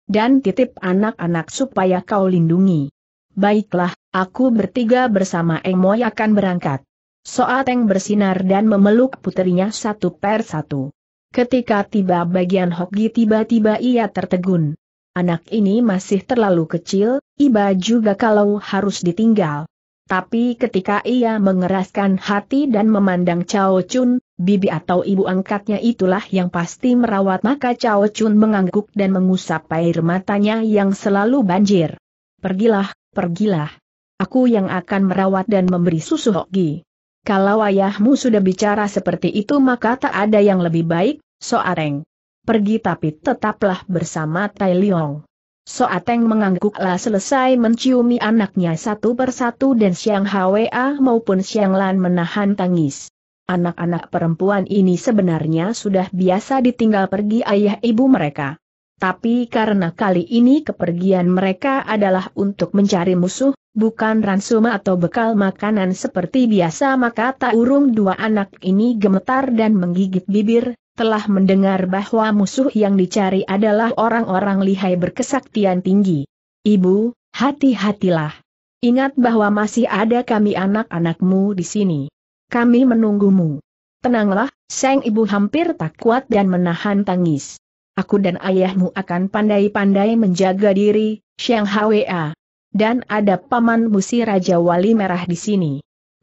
Dan titip anak-anak supaya kau lindungi. Baiklah, aku bertiga bersama Emoy akan berangkat. Soateng bersinar dan memeluk putrinya satu per satu. Ketika tiba bagian Hoki tiba-tiba ia tertegun. Anak ini masih terlalu kecil, iba juga kalau harus ditinggal. Tapi ketika ia mengeraskan hati dan memandang Cao Chun, bibi atau ibu angkatnya itulah yang pasti merawat maka Cao Chun mengangguk dan mengusap air matanya yang selalu banjir. Pergilah, pergilah. Aku yang akan merawat dan memberi susu Hoki. Kalau ayahmu sudah bicara seperti itu maka tak ada yang lebih baik, Soareng. Pergi tapi tetaplah bersama Tai Leong. Soateng mengangguklah selesai menciumi anaknya satu persatu dan Siang Hwa maupun Siang Lan menahan tangis. Anak-anak perempuan ini sebenarnya sudah biasa ditinggal pergi ayah ibu mereka. Tapi karena kali ini kepergian mereka adalah untuk mencari musuh, bukan ransum atau bekal makanan seperti biasa maka tak urung dua anak ini gemetar dan menggigit bibir, telah mendengar bahwa musuh yang dicari adalah orang-orang lihai berkesaktian tinggi. Ibu, hati-hatilah. Ingat bahwa masih ada kami anak-anakmu di sini. Kami menunggumu. Tenanglah, sang ibu hampir tak kuat dan menahan tangis aku dan ayahmu akan pandai-pandai menjaga diri, Sheng Hwa. Dan ada paman si Raja Wali Merah di sini.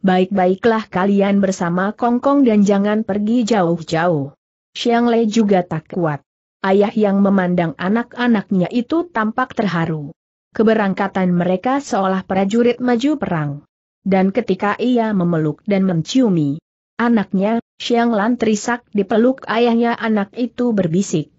Baik-baiklah kalian bersama Kongkong -Kong dan jangan pergi jauh-jauh. Sheng Lei juga tak kuat. Ayah yang memandang anak-anaknya itu tampak terharu. Keberangkatan mereka seolah prajurit maju perang. Dan ketika ia memeluk dan menciumi anaknya, Xiang Lan terisak dipeluk ayahnya anak itu berbisik.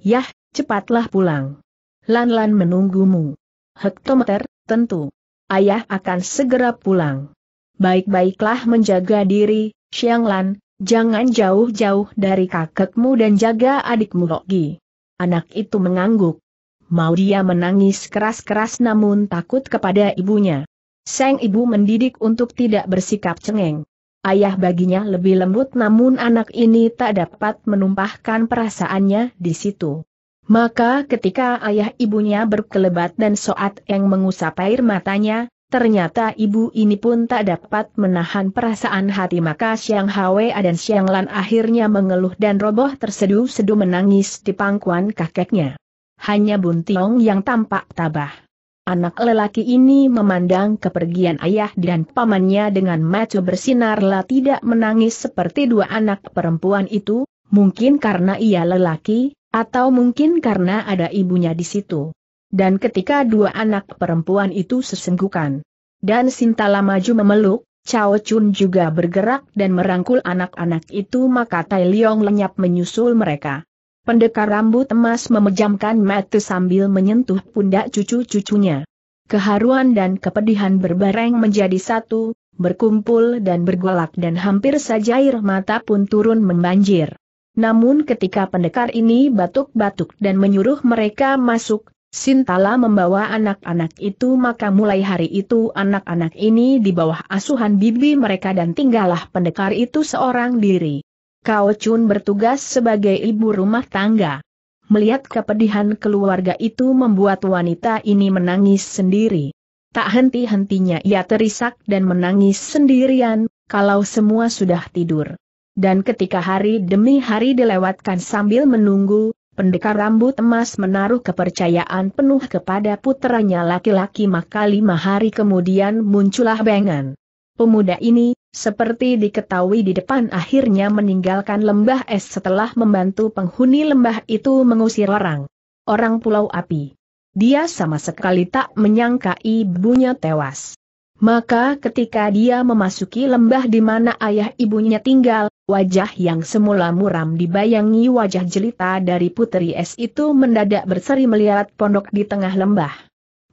Yah, cepatlah pulang. Lan-lan menunggumu. Hektometer, tentu. Ayah akan segera pulang. Baik-baiklah menjaga diri, Xiang Lan, jangan jauh-jauh dari kakekmu dan jaga adikmu Logi. Anak itu mengangguk. Mau dia menangis keras-keras namun takut kepada ibunya. Sang ibu mendidik untuk tidak bersikap cengeng. Ayah baginya lebih lembut namun anak ini tak dapat menumpahkan perasaannya di situ. Maka ketika ayah ibunya berkelebat dan Soat yang mengusap air matanya, ternyata ibu ini pun tak dapat menahan perasaan hati maka Siang Hwa dan Siang Lan akhirnya mengeluh dan roboh terseduh-seduh menangis di pangkuan kakeknya. Hanya Buntiong yang tampak tabah anak lelaki ini memandang kepergian ayah dan pamannya dengan mata bersinarlah tidak menangis seperti dua anak perempuan itu, mungkin karena ia lelaki, atau mungkin karena ada ibunya di situ. Dan ketika dua anak perempuan itu sesenggukan dan Sintala maju memeluk, Cao Chun juga bergerak dan merangkul anak-anak itu maka Tai Leong lenyap menyusul mereka. Pendekar rambut emas memejamkan mata sambil menyentuh pundak cucu-cucunya. Keharuan dan kepedihan berbareng menjadi satu, berkumpul dan bergolak dan hampir saja air mata pun turun membanjir. Namun ketika pendekar ini batuk-batuk dan menyuruh mereka masuk, Sintala membawa anak-anak itu maka mulai hari itu anak-anak ini di bawah asuhan bibi mereka dan tinggallah pendekar itu seorang diri. Kau Chun bertugas sebagai ibu rumah tangga. Melihat kepedihan keluarga itu membuat wanita ini menangis sendiri. Tak henti-hentinya ia terisak dan menangis sendirian, kalau semua sudah tidur. Dan ketika hari demi hari dilewatkan sambil menunggu, pendekar rambut emas menaruh kepercayaan penuh kepada putranya laki-laki maka lima hari kemudian muncullah Bengan. Pemuda ini, seperti diketahui di depan akhirnya meninggalkan lembah es setelah membantu penghuni lembah itu mengusir orang. Orang Pulau Api. Dia sama sekali tak menyangka ibunya tewas. Maka ketika dia memasuki lembah di mana ayah ibunya tinggal, wajah yang semula muram dibayangi wajah jelita dari putri es itu mendadak berseri melihat pondok di tengah lembah.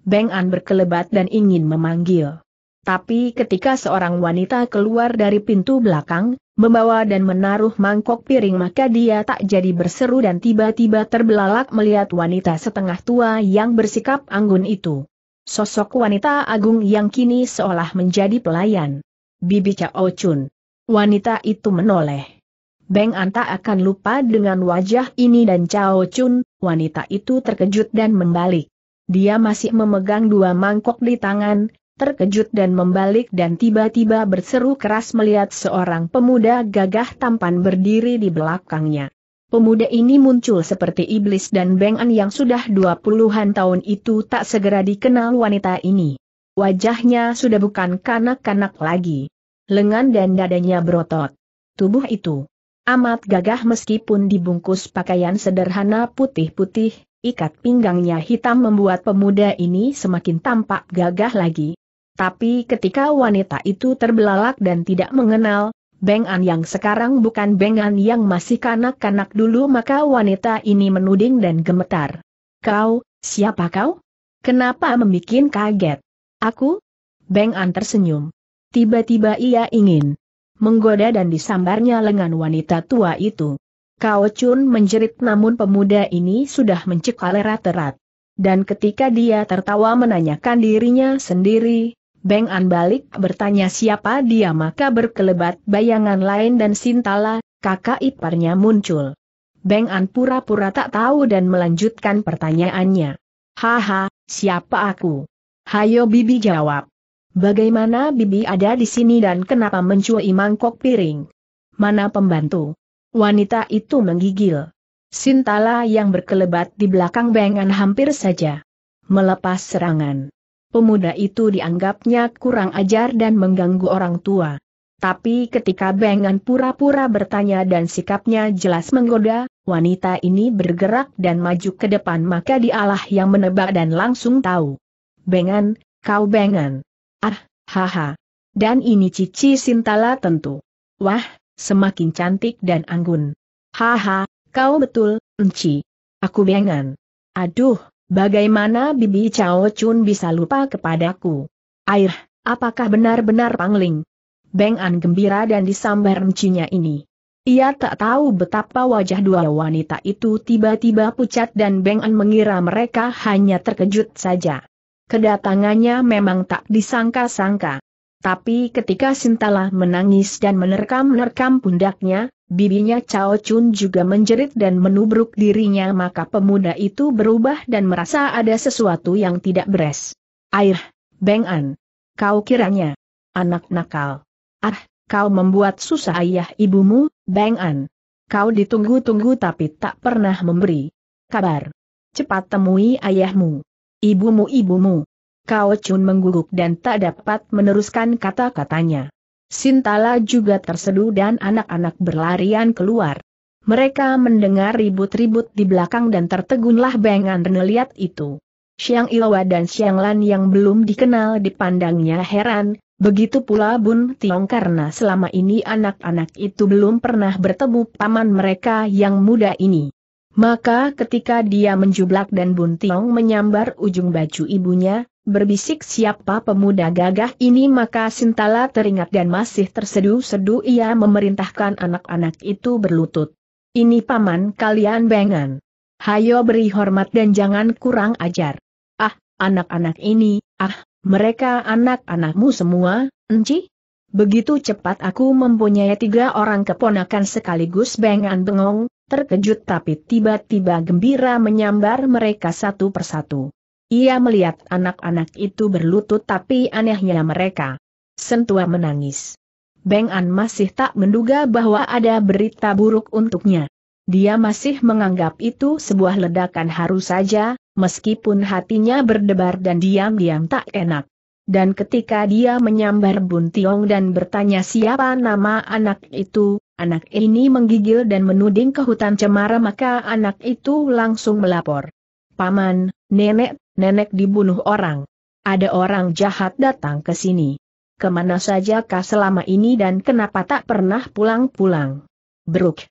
Beng An berkelebat dan ingin memanggil. Tapi ketika seorang wanita keluar dari pintu belakang, membawa dan menaruh mangkok piring maka dia tak jadi berseru dan tiba-tiba terbelalak melihat wanita setengah tua yang bersikap anggun itu. Sosok wanita agung yang kini seolah menjadi pelayan. Bibi Chao oh Chun. Wanita itu menoleh. Beng Anta akan lupa dengan wajah ini dan Chao Chun, wanita itu terkejut dan membalik. Dia masih memegang dua mangkok di tangan, terkejut dan membalik dan tiba-tiba berseru keras melihat seorang pemuda gagah tampan berdiri di belakangnya. Pemuda ini muncul seperti iblis dan bengan yang sudah dua puluhan tahun itu tak segera dikenal wanita ini. Wajahnya sudah bukan kanak-kanak lagi. Lengan dan dadanya berotot. Tubuh itu amat gagah meskipun dibungkus pakaian sederhana putih-putih, ikat pinggangnya hitam membuat pemuda ini semakin tampak gagah lagi. Tapi ketika wanita itu terbelalak dan tidak mengenal, An yang sekarang bukan An yang masih kanak-kanak dulu maka wanita ini menuding dan gemetar. Kau, siapa kau? Kenapa membuat kaget? Aku? An tersenyum. Tiba-tiba ia ingin menggoda dan disambarnya lengan wanita tua itu. Kau Chun menjerit namun pemuda ini sudah mencekal erat-erat. Dan ketika dia tertawa menanyakan dirinya sendiri, Beng An balik bertanya siapa dia maka berkelebat bayangan lain dan Sintala, kakak iparnya muncul. Beng An pura-pura tak tahu dan melanjutkan pertanyaannya. Haha, siapa aku? Hayo Bibi jawab. Bagaimana Bibi ada di sini dan kenapa mencuri mangkok piring? Mana pembantu? Wanita itu menggigil. Sintala yang berkelebat di belakang Beng An hampir saja melepas serangan pemuda itu dianggapnya kurang ajar dan mengganggu orang tua. Tapi ketika Bengan pura-pura bertanya dan sikapnya jelas menggoda, wanita ini bergerak dan maju ke depan maka dialah yang menebak dan langsung tahu. Bengan, kau Bengan. Ah, haha. Dan ini Cici Sintala tentu. Wah, semakin cantik dan anggun. Haha, kau betul, Enci. Aku Bengan. Aduh, Bagaimana Bibi Chao Chun bisa lupa kepadaku? Air, apakah benar-benar pangling? Beng An gembira dan disambar mencinya ini. Ia tak tahu betapa wajah dua wanita itu tiba-tiba pucat dan Beng An mengira mereka hanya terkejut saja. Kedatangannya memang tak disangka-sangka. Tapi ketika Sintalah menangis dan menerkam-nerkam pundaknya, Bibinya Cao Chun juga menjerit dan menubruk dirinya maka pemuda itu berubah dan merasa ada sesuatu yang tidak beres. Air, Beng An. Kau kiranya. Anak nakal. Ah, kau membuat susah ayah ibumu, Beng An. Kau ditunggu-tunggu tapi tak pernah memberi kabar. Cepat temui ayahmu. Ibumu ibumu. Kau Chun mengguguk dan tak dapat meneruskan kata-katanya. Sintala juga terseduh dan anak-anak berlarian keluar. Mereka mendengar ribut-ribut di belakang dan tertegunlah bengan melihat itu. Siang Ilwa dan Siang Lan yang belum dikenal dipandangnya heran, begitu pula Bun Tiong karena selama ini anak-anak itu belum pernah bertemu paman mereka yang muda ini. Maka ketika dia menjublak dan Bun Tiong menyambar ujung baju ibunya, berbisik siapa pemuda gagah ini maka Sintala teringat dan masih tersedu-sedu ia memerintahkan anak-anak itu berlutut. Ini paman kalian bengan. Hayo beri hormat dan jangan kurang ajar. Ah, anak-anak ini, ah, mereka anak-anakmu semua, enci? Begitu cepat aku mempunyai tiga orang keponakan sekaligus bengan bengong, terkejut tapi tiba-tiba gembira menyambar mereka satu persatu. Ia melihat anak-anak itu berlutut tapi anehnya mereka. Sentua menangis. Beng An masih tak menduga bahwa ada berita buruk untuknya. Dia masih menganggap itu sebuah ledakan harus saja, meskipun hatinya berdebar dan diam-diam tak enak. Dan ketika dia menyambar Bun Tiong dan bertanya siapa nama anak itu, anak ini menggigil dan menuding ke hutan cemara maka anak itu langsung melapor. Paman, nenek nenek dibunuh orang. Ada orang jahat datang ke sini. Kemana saja kah selama ini dan kenapa tak pernah pulang-pulang? Brook.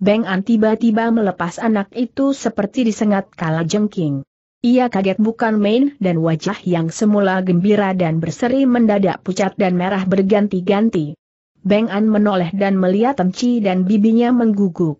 Beng An tiba-tiba melepas anak itu seperti disengat kala jengking. Ia kaget bukan main dan wajah yang semula gembira dan berseri mendadak pucat dan merah berganti-ganti. Beng An menoleh dan melihat Emci dan bibinya mengguguk.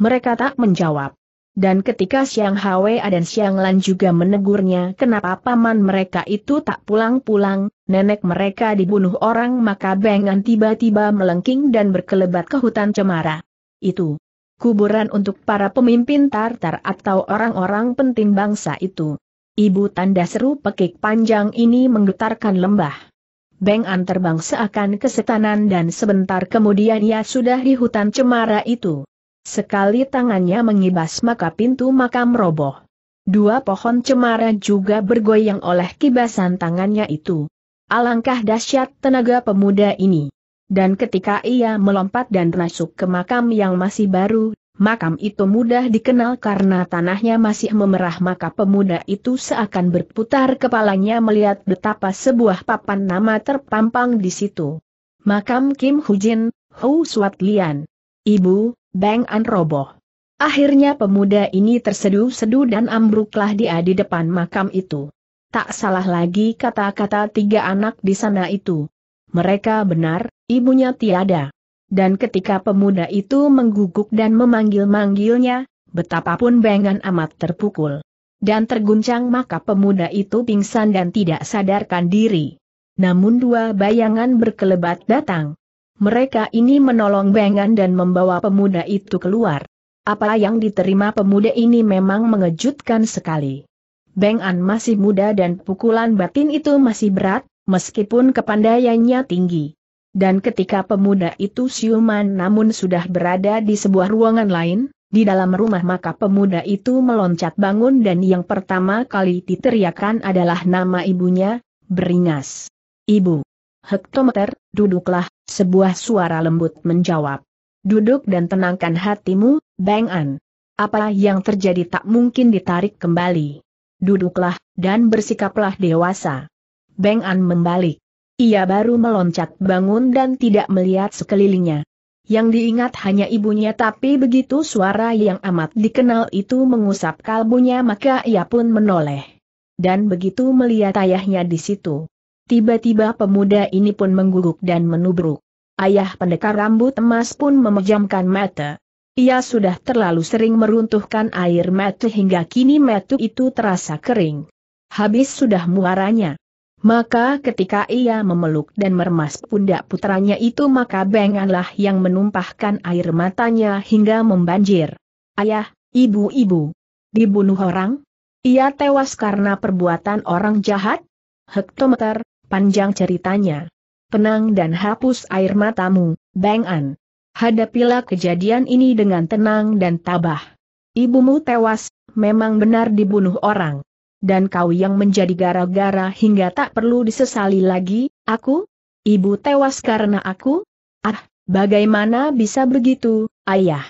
Mereka tak menjawab. Dan ketika Siang Hwa dan Siang Lan juga menegurnya kenapa paman mereka itu tak pulang-pulang, nenek mereka dibunuh orang maka Bengan tiba-tiba melengking dan berkelebat ke hutan cemara. Itu kuburan untuk para pemimpin Tartar atau orang-orang penting bangsa itu. Ibu tanda seru pekik panjang ini menggetarkan lembah. Bengan terbang seakan kesetanan dan sebentar kemudian ia sudah di hutan cemara itu. Sekali tangannya mengibas maka pintu makam roboh. Dua pohon cemara juga bergoyang oleh kibasan tangannya itu. Alangkah dahsyat tenaga pemuda ini. Dan ketika ia melompat dan masuk ke makam yang masih baru, makam itu mudah dikenal karena tanahnya masih memerah maka pemuda itu seakan berputar kepalanya melihat betapa sebuah papan nama terpampang di situ. Makam Kim Hujin, Hu Suat Lian. Ibu, bangan roboh. Akhirnya pemuda ini terseduh sedu dan ambruklah dia di depan makam itu. Tak salah lagi kata-kata tiga anak di sana itu. Mereka benar, ibunya tiada. Dan ketika pemuda itu mengguguk dan memanggil-manggilnya, betapapun Bengan amat terpukul. Dan terguncang maka pemuda itu pingsan dan tidak sadarkan diri. Namun dua bayangan berkelebat datang. Mereka ini menolong Bengan dan membawa pemuda itu keluar. Apa yang diterima pemuda ini memang mengejutkan sekali. Bengan masih muda dan pukulan batin itu masih berat, meskipun kepandaiannya tinggi. Dan ketika pemuda itu siuman namun sudah berada di sebuah ruangan lain, di dalam rumah maka pemuda itu meloncat bangun dan yang pertama kali diteriakan adalah nama ibunya, Beringas. Ibu. Hektometer, duduklah, sebuah suara lembut menjawab. Duduk dan tenangkan hatimu, Bang An. Apa yang terjadi tak mungkin ditarik kembali. Duduklah, dan bersikaplah dewasa. Bang An membalik. Ia baru meloncat bangun dan tidak melihat sekelilingnya. Yang diingat hanya ibunya tapi begitu suara yang amat dikenal itu mengusap kalbunya maka ia pun menoleh. Dan begitu melihat ayahnya di situ, Tiba-tiba pemuda ini pun mengguguk dan menubruk. Ayah pendekar rambut emas pun memejamkan mata. Ia sudah terlalu sering meruntuhkan air mata hingga kini mata itu terasa kering. Habis sudah muaranya. Maka ketika ia memeluk dan meremas pundak putranya itu maka benganlah yang menumpahkan air matanya hingga membanjir. Ayah, ibu-ibu. Dibunuh orang? Ia tewas karena perbuatan orang jahat? Hektometer, panjang ceritanya. Tenang dan hapus air matamu, Bang An. Hadapilah kejadian ini dengan tenang dan tabah. Ibumu tewas, memang benar dibunuh orang. Dan kau yang menjadi gara-gara hingga tak perlu disesali lagi, aku? Ibu tewas karena aku? Ah, bagaimana bisa begitu, ayah?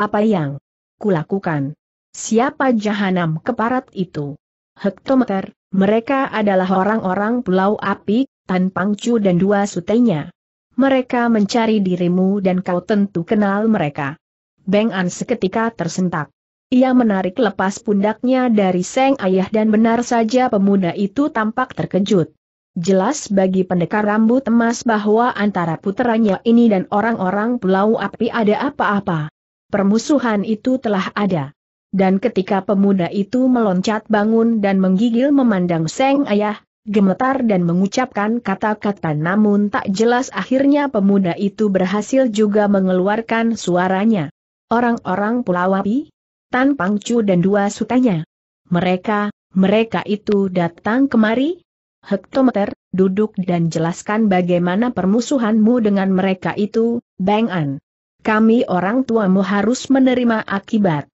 Apa yang kulakukan? Siapa jahanam keparat itu? Hektometer, mereka adalah orang-orang Pulau Api, Tan Pangcu dan dua sutenya. Mereka mencari dirimu dan kau tentu kenal mereka. Beng An seketika tersentak. Ia menarik lepas pundaknya dari seng ayah dan benar saja pemuda itu tampak terkejut. Jelas bagi pendekar rambut emas bahwa antara puteranya ini dan orang-orang Pulau Api ada apa-apa. Permusuhan itu telah ada. Dan ketika pemuda itu meloncat bangun dan menggigil memandang Seng Ayah, gemetar dan mengucapkan kata-kata namun tak jelas akhirnya pemuda itu berhasil juga mengeluarkan suaranya. Orang-orang Pulau Api, Tan Pangcu dan dua sutanya. Mereka, mereka itu datang kemari? Hektometer, duduk dan jelaskan bagaimana permusuhanmu dengan mereka itu, Bang An. Kami orang tuamu harus menerima akibat.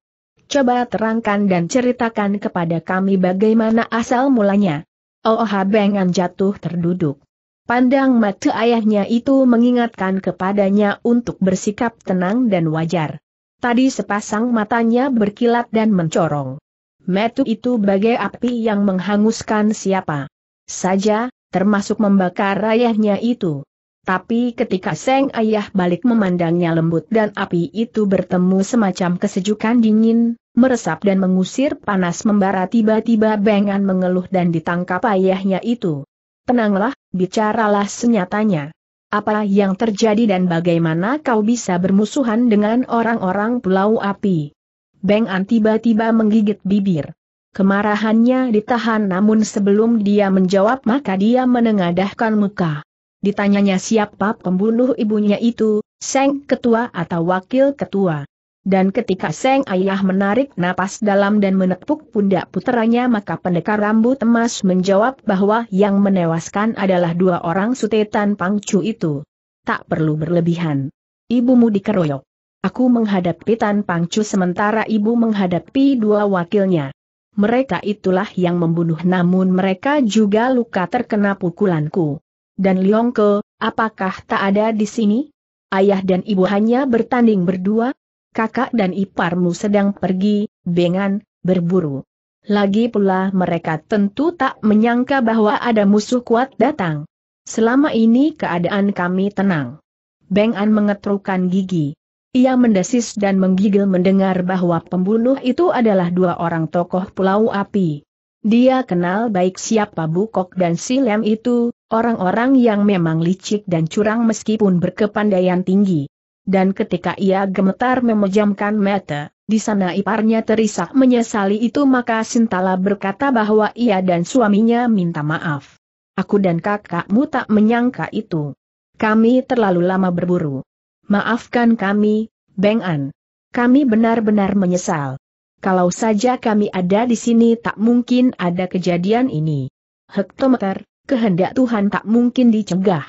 Coba terangkan dan ceritakan kepada kami bagaimana asal mulanya. Oh, oh Bengan jatuh terduduk. Pandang mata ayahnya itu mengingatkan kepadanya untuk bersikap tenang dan wajar. Tadi sepasang matanya berkilat dan mencorong. Metu itu bagai api yang menghanguskan siapa saja, termasuk membakar ayahnya itu. Tapi ketika Seng Ayah balik memandangnya lembut dan api itu bertemu semacam kesejukan dingin, meresap dan mengusir panas membara tiba-tiba Bengan mengeluh dan ditangkap ayahnya itu. Tenanglah, bicaralah senyatanya. Apa yang terjadi dan bagaimana kau bisa bermusuhan dengan orang-orang pulau api? Bengan tiba-tiba menggigit bibir. Kemarahannya ditahan namun sebelum dia menjawab maka dia menengadahkan muka. Ditanyanya siapa pembunuh ibunya itu, Seng Ketua atau Wakil Ketua. Dan ketika Seng Ayah menarik napas dalam dan menepuk pundak puteranya maka pendekar rambut emas menjawab bahwa yang menewaskan adalah dua orang sutetan pangcu itu. Tak perlu berlebihan. Ibumu dikeroyok. Aku menghadapi Tan Pangcu sementara ibu menghadapi dua wakilnya. Mereka itulah yang membunuh namun mereka juga luka terkena pukulanku. Dan Ke, apakah tak ada di sini? Ayah dan ibu hanya bertanding berdua? Kakak dan iparmu sedang pergi, bengan, berburu. Lagi pula mereka tentu tak menyangka bahwa ada musuh kuat datang. Selama ini keadaan kami tenang. Bengan An mengetrukan gigi. Ia mendesis dan menggigil mendengar bahwa pembunuh itu adalah dua orang tokoh Pulau Api. Dia kenal baik siapa Bukok dan Silem itu, orang-orang yang memang licik dan curang meskipun berkepandaian tinggi. Dan ketika ia gemetar memejamkan mata, di sana iparnya terisak menyesali itu maka Sintala berkata bahwa ia dan suaminya minta maaf. Aku dan kakakmu tak menyangka itu. Kami terlalu lama berburu. Maafkan kami, Beng An. Kami benar-benar menyesal. Kalau saja kami ada di sini tak mungkin ada kejadian ini. Hektometer, kehendak Tuhan tak mungkin dicegah.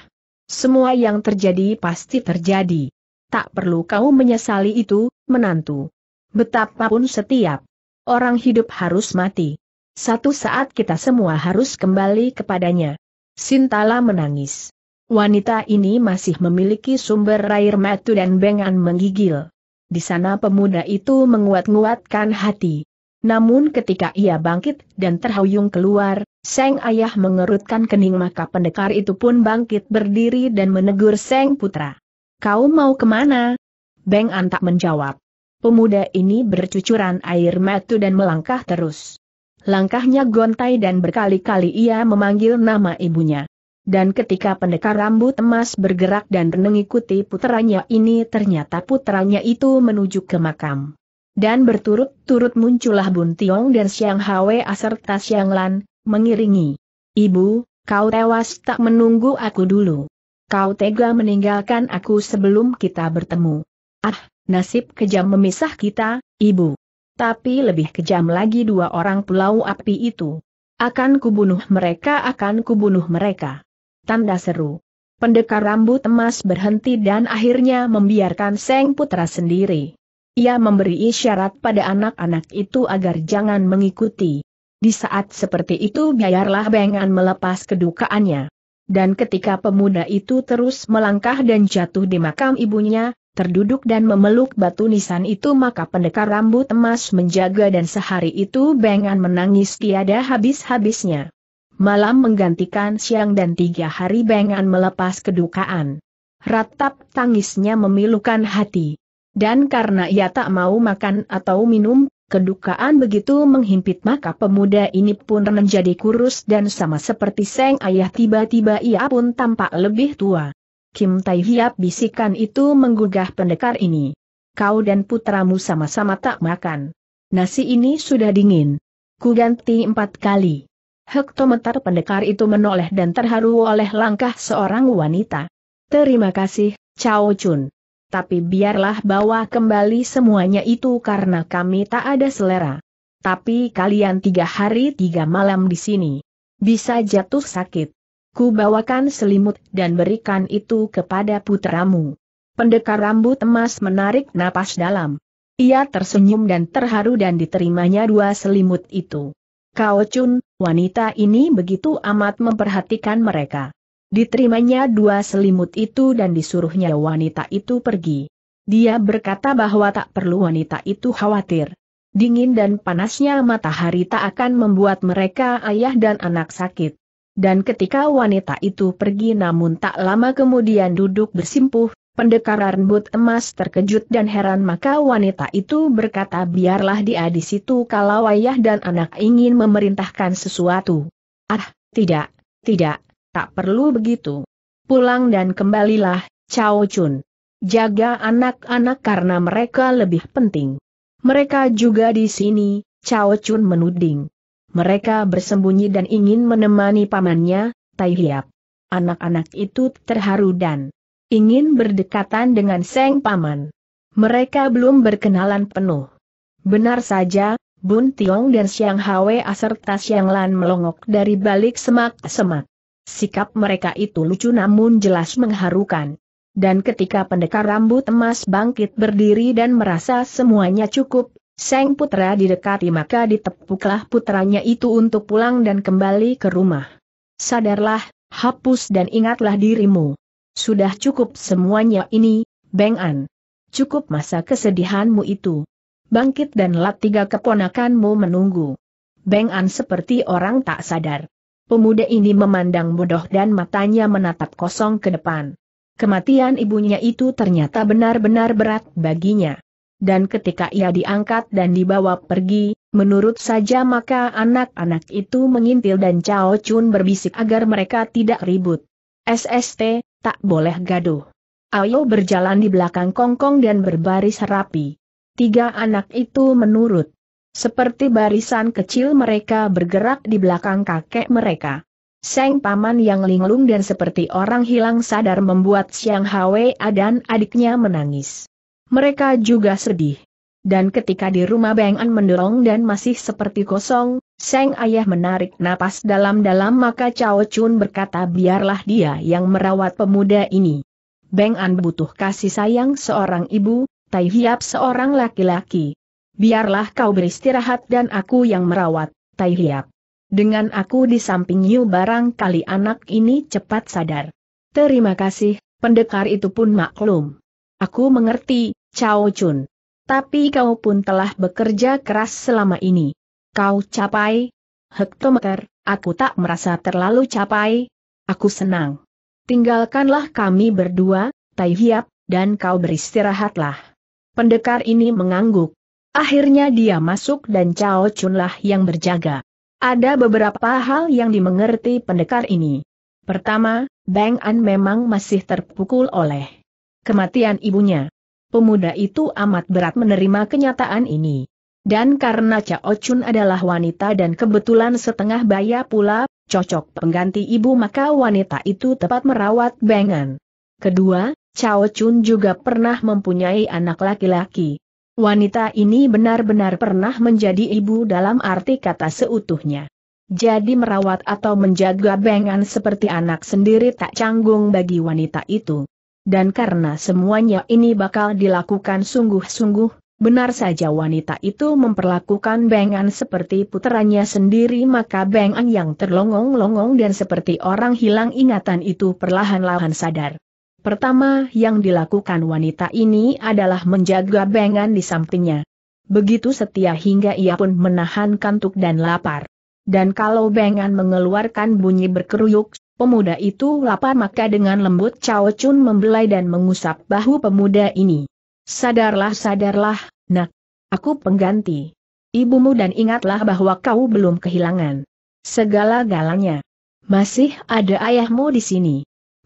Semua yang terjadi pasti terjadi. Tak perlu kau menyesali itu, menantu. Betapapun setiap orang hidup harus mati. Satu saat kita semua harus kembali kepadanya. Sintala menangis. Wanita ini masih memiliki sumber air mata dan bengan menggigil. Di sana pemuda itu menguat-nguatkan hati. Namun ketika ia bangkit dan terhuyung keluar, Seng ayah mengerutkan kening maka pendekar itu pun bangkit berdiri dan menegur Seng putra. Kau mau kemana? Beng An tak menjawab. Pemuda ini bercucuran air mata dan melangkah terus. Langkahnya gontai dan berkali-kali ia memanggil nama ibunya. Dan ketika pendekar rambut emas bergerak dan mengikuti putranya ini ternyata putranya itu menuju ke makam. Dan berturut-turut muncullah Bun Tiong dan Siang Hwe serta Siang Lan, mengiringi. Ibu, kau tewas tak menunggu aku dulu. Kau tega meninggalkan aku sebelum kita bertemu. Ah, nasib kejam memisah kita, ibu. Tapi lebih kejam lagi dua orang pulau api itu. Akan kubunuh mereka, akan kubunuh mereka. Tanda seru. Pendekar rambut emas berhenti dan akhirnya membiarkan Seng Putra sendiri. Ia memberi isyarat pada anak-anak itu agar jangan mengikuti. Di saat seperti itu biarlah Bengan melepas kedukaannya. Dan ketika pemuda itu terus melangkah dan jatuh di makam ibunya, terduduk dan memeluk batu nisan itu maka pendekar rambut emas menjaga dan sehari itu Bengan menangis tiada habis-habisnya. Malam menggantikan siang dan tiga hari Bengan melepas kedukaan. Ratap tangisnya memilukan hati. Dan karena ia tak mau makan atau minum, Kedukaan begitu menghimpit maka pemuda ini pun menjadi kurus dan sama seperti Seng Ayah tiba-tiba ia pun tampak lebih tua. Kim Tai Hiap bisikan itu menggugah pendekar ini. Kau dan putramu sama-sama tak makan. Nasi ini sudah dingin. Ku ganti empat kali. Hektometer pendekar itu menoleh dan terharu oleh langkah seorang wanita. Terima kasih, Cao Chun tapi biarlah bawa kembali semuanya itu karena kami tak ada selera. Tapi kalian tiga hari tiga malam di sini. Bisa jatuh sakit. Ku bawakan selimut dan berikan itu kepada putramu. Pendekar rambut emas menarik napas dalam. Ia tersenyum dan terharu dan diterimanya dua selimut itu. Kau Chun, wanita ini begitu amat memperhatikan mereka. Diterimanya dua selimut itu dan disuruhnya wanita itu pergi. Dia berkata bahwa tak perlu wanita itu khawatir. Dingin dan panasnya matahari tak akan membuat mereka ayah dan anak sakit. Dan ketika wanita itu pergi namun tak lama kemudian duduk bersimpuh, pendekar rambut emas terkejut dan heran maka wanita itu berkata biarlah dia di situ kalau ayah dan anak ingin memerintahkan sesuatu. Ah, tidak, tidak, tak perlu begitu. Pulang dan kembalilah, Cao Chun. Jaga anak-anak karena mereka lebih penting. Mereka juga di sini, Cao Chun menuding. Mereka bersembunyi dan ingin menemani pamannya, Tai Hiap. Anak-anak itu terharu dan ingin berdekatan dengan Seng Paman. Mereka belum berkenalan penuh. Benar saja, Bun Tiong dan Siang Hwe serta Siang Lan melongok dari balik semak-semak. Sikap mereka itu lucu namun jelas mengharukan. Dan ketika pendekar rambut emas bangkit berdiri dan merasa semuanya cukup, Seng Putra didekati maka ditepuklah putranya itu untuk pulang dan kembali ke rumah. Sadarlah, hapus dan ingatlah dirimu. Sudah cukup semuanya ini, Beng An. Cukup masa kesedihanmu itu. Bangkit dan lat tiga keponakanmu menunggu. Beng An seperti orang tak sadar. Pemuda ini memandang bodoh dan matanya menatap kosong ke depan. Kematian ibunya itu ternyata benar-benar berat baginya. Dan ketika ia diangkat dan dibawa pergi, menurut saja maka anak-anak itu mengintil dan Cao Chun berbisik agar mereka tidak ribut. SST, tak boleh gaduh. Ayo berjalan di belakang Kongkong dan berbaris rapi. Tiga anak itu menurut. Seperti barisan kecil mereka bergerak di belakang kakek mereka. Seng paman yang linglung dan seperti orang hilang sadar membuat Siang Hwa dan adiknya menangis. Mereka juga sedih. Dan ketika di rumah Beng An mendorong dan masih seperti kosong, Seng ayah menarik napas dalam-dalam maka Chao Chun berkata biarlah dia yang merawat pemuda ini. Beng An butuh kasih sayang seorang ibu, Tai Hiap seorang laki-laki. Biarlah kau beristirahat dan aku yang merawat, Tai Hiap. Dengan aku di samping Yu barangkali anak ini cepat sadar. Terima kasih, pendekar itu pun maklum. Aku mengerti, Cao Chun. Tapi kau pun telah bekerja keras selama ini. Kau capai? Hektometer, aku tak merasa terlalu capai. Aku senang. Tinggalkanlah kami berdua, Tai Hiap, dan kau beristirahatlah. Pendekar ini mengangguk, Akhirnya dia masuk dan Cao Chunlah yang berjaga. Ada beberapa hal yang dimengerti pendekar ini. Pertama, Bang An memang masih terpukul oleh kematian ibunya. Pemuda itu amat berat menerima kenyataan ini. Dan karena Cao Chun adalah wanita dan kebetulan setengah baya pula, cocok pengganti ibu maka wanita itu tepat merawat Bang An. Kedua, Cao Chun juga pernah mempunyai anak laki-laki. Wanita ini benar-benar pernah menjadi ibu dalam arti kata seutuhnya. Jadi merawat atau menjaga bengan seperti anak sendiri tak canggung bagi wanita itu. Dan karena semuanya ini bakal dilakukan sungguh-sungguh, benar saja wanita itu memperlakukan bengan seperti puterannya sendiri maka bengan yang terlongong-longong dan seperti orang hilang ingatan itu perlahan-lahan sadar. Pertama yang dilakukan wanita ini adalah menjaga bengan di sampingnya. Begitu setia hingga ia pun menahan kantuk dan lapar. Dan kalau bengan mengeluarkan bunyi berkeruyuk, pemuda itu lapar maka dengan lembut Cao Chun membelai dan mengusap bahu pemuda ini. Sadarlah sadarlah, nak. Aku pengganti. Ibumu dan ingatlah bahwa kau belum kehilangan. Segala galanya. Masih ada ayahmu di sini.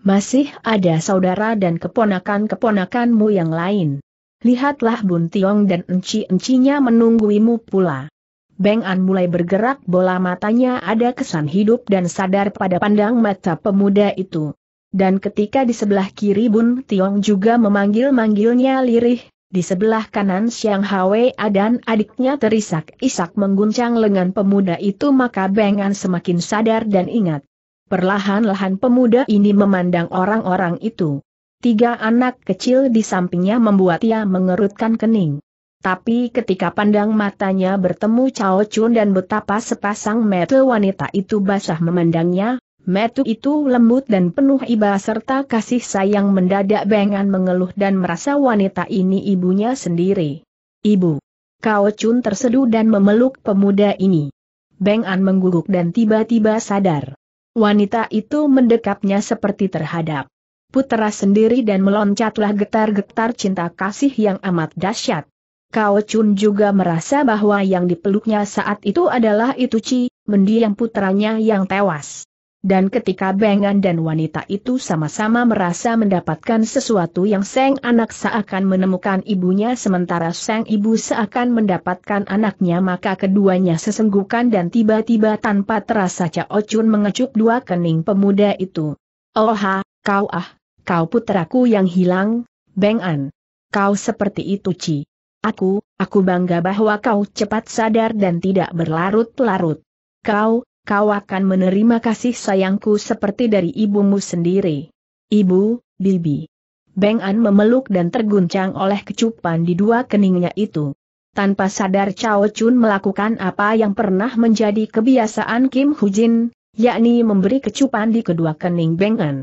Masih ada saudara dan keponakan-keponakanmu yang lain. Lihatlah Bun Tiong dan enci-encinya menungguimu pula. Beng An mulai bergerak bola matanya ada kesan hidup dan sadar pada pandang mata pemuda itu. Dan ketika di sebelah kiri Bun Tiong juga memanggil-manggilnya lirih, di sebelah kanan Siang Hwe dan adiknya terisak-isak mengguncang lengan pemuda itu maka Beng An semakin sadar dan ingat. Perlahan-lahan pemuda ini memandang orang-orang itu. Tiga anak kecil di sampingnya membuat ia mengerutkan kening. Tapi ketika pandang matanya bertemu Cao Chun dan betapa sepasang mata wanita itu basah memandangnya, mata itu lembut dan penuh iba serta kasih sayang mendadak bengan mengeluh dan merasa wanita ini ibunya sendiri. Ibu. Cao Chun terseduh dan memeluk pemuda ini. Beng An mengguguk dan tiba-tiba sadar. Wanita itu mendekapnya seperti terhadap putera sendiri dan meloncatlah getar-getar cinta kasih yang amat dahsyat. Kao Chun juga merasa bahwa yang dipeluknya saat itu adalah Ituchi, mendiang putranya yang tewas. Dan ketika Bengan dan wanita itu sama-sama merasa mendapatkan sesuatu yang Seng anak seakan menemukan ibunya sementara Seng ibu seakan mendapatkan anaknya maka keduanya sesenggukan dan tiba-tiba tanpa terasa Cao Chun mengecup dua kening pemuda itu. Oha, oh kau ah, kau putraku yang hilang, Bengan. Kau seperti itu Ci. Aku, aku bangga bahwa kau cepat sadar dan tidak berlarut-larut. Kau, kau akan menerima kasih sayangku seperti dari ibumu sendiri. Ibu, Bibi. Beng An memeluk dan terguncang oleh kecupan di dua keningnya itu. Tanpa sadar Chao Chun melakukan apa yang pernah menjadi kebiasaan Kim Hujin, yakni memberi kecupan di kedua kening Beng An.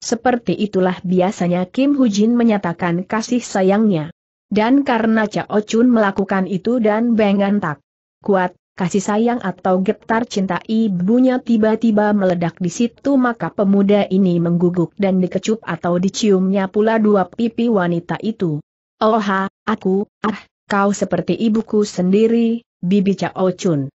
Seperti itulah biasanya Kim Hujin menyatakan kasih sayangnya. Dan karena Chao Chun melakukan itu dan Beng An tak kuat, kasih sayang atau getar cinta ibunya tiba-tiba meledak di situ maka pemuda ini mengguguk dan dikecup atau diciumnya pula dua pipi wanita itu. Oh ha, aku, ah, kau seperti ibuku sendiri, Bibi Chao Chun.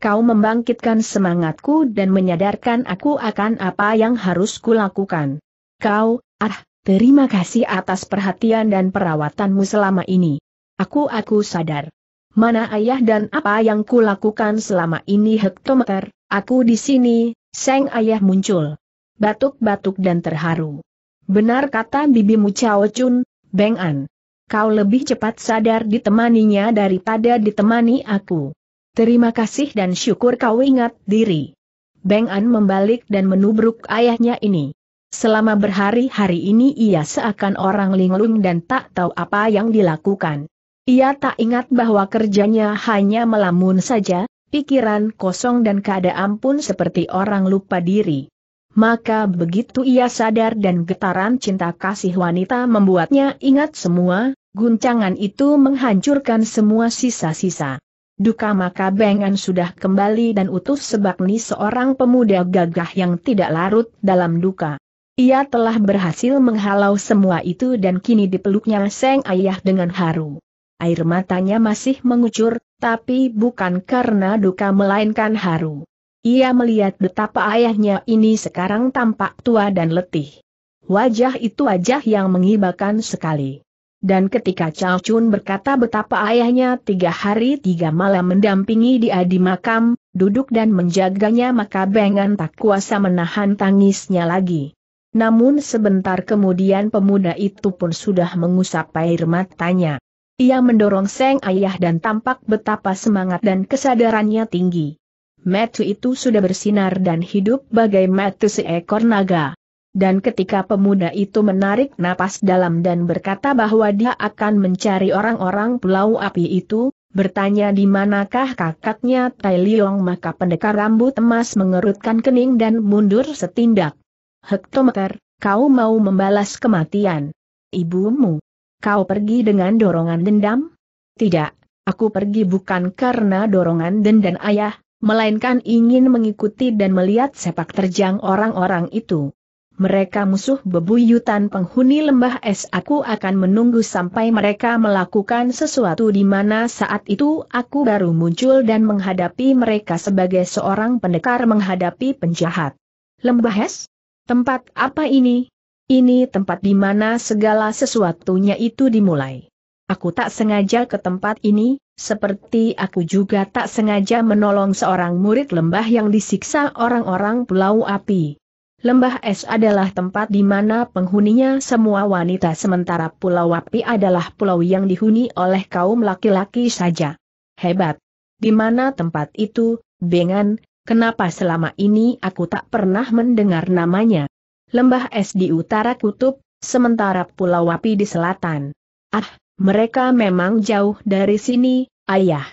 Kau membangkitkan semangatku dan menyadarkan aku akan apa yang harus kulakukan. Kau, ah, terima kasih atas perhatian dan perawatanmu selama ini. Aku-aku sadar mana ayah dan apa yang kulakukan selama ini hektometer, aku di sini, seng ayah muncul. Batuk-batuk dan terharu. Benar kata bibimu Chao Chun, Beng An. Kau lebih cepat sadar ditemaninya daripada ditemani aku. Terima kasih dan syukur kau ingat diri. Beng An membalik dan menubruk ayahnya ini. Selama berhari-hari ini ia seakan orang linglung dan tak tahu apa yang dilakukan. Ia tak ingat bahwa kerjanya hanya melamun saja, pikiran kosong dan keadaan pun seperti orang lupa diri. Maka begitu ia sadar dan getaran cinta kasih wanita membuatnya ingat semua, guncangan itu menghancurkan semua sisa-sisa. Duka maka bengan sudah kembali dan utuh sebab ni seorang pemuda gagah yang tidak larut dalam duka. Ia telah berhasil menghalau semua itu dan kini dipeluknya Seng Ayah dengan haru air matanya masih mengucur, tapi bukan karena duka melainkan haru. Ia melihat betapa ayahnya ini sekarang tampak tua dan letih. Wajah itu wajah yang mengibakan sekali. Dan ketika Chao Chun berkata betapa ayahnya tiga hari tiga malam mendampingi di adi makam, duduk dan menjaganya maka Bengan tak kuasa menahan tangisnya lagi. Namun sebentar kemudian pemuda itu pun sudah mengusap air matanya. Ia mendorong Seng Ayah dan tampak betapa semangat dan kesadarannya tinggi. Metu itu sudah bersinar dan hidup bagai metu seekor naga. Dan ketika pemuda itu menarik napas dalam dan berkata bahwa dia akan mencari orang-orang pulau api itu, bertanya di manakah kakaknya Tai Liong maka pendekar rambut emas mengerutkan kening dan mundur setindak. Hektometer, kau mau membalas kematian ibumu. Kau pergi dengan dorongan dendam? Tidak, aku pergi bukan karena dorongan dendam ayah, melainkan ingin mengikuti dan melihat sepak terjang orang-orang itu. Mereka musuh bebuyutan penghuni lembah es aku akan menunggu sampai mereka melakukan sesuatu di mana saat itu aku baru muncul dan menghadapi mereka sebagai seorang pendekar menghadapi penjahat. Lembah es? Tempat apa ini? Ini tempat di mana segala sesuatunya itu dimulai. Aku tak sengaja ke tempat ini, seperti aku juga tak sengaja menolong seorang murid lembah yang disiksa orang-orang Pulau Api. Lembah Es adalah tempat di mana penghuninya semua wanita sementara Pulau Api adalah pulau yang dihuni oleh kaum laki-laki saja. Hebat! Di mana tempat itu, Bengan, kenapa selama ini aku tak pernah mendengar namanya? lembah es di utara kutub, sementara pulau api di selatan. Ah, mereka memang jauh dari sini, ayah.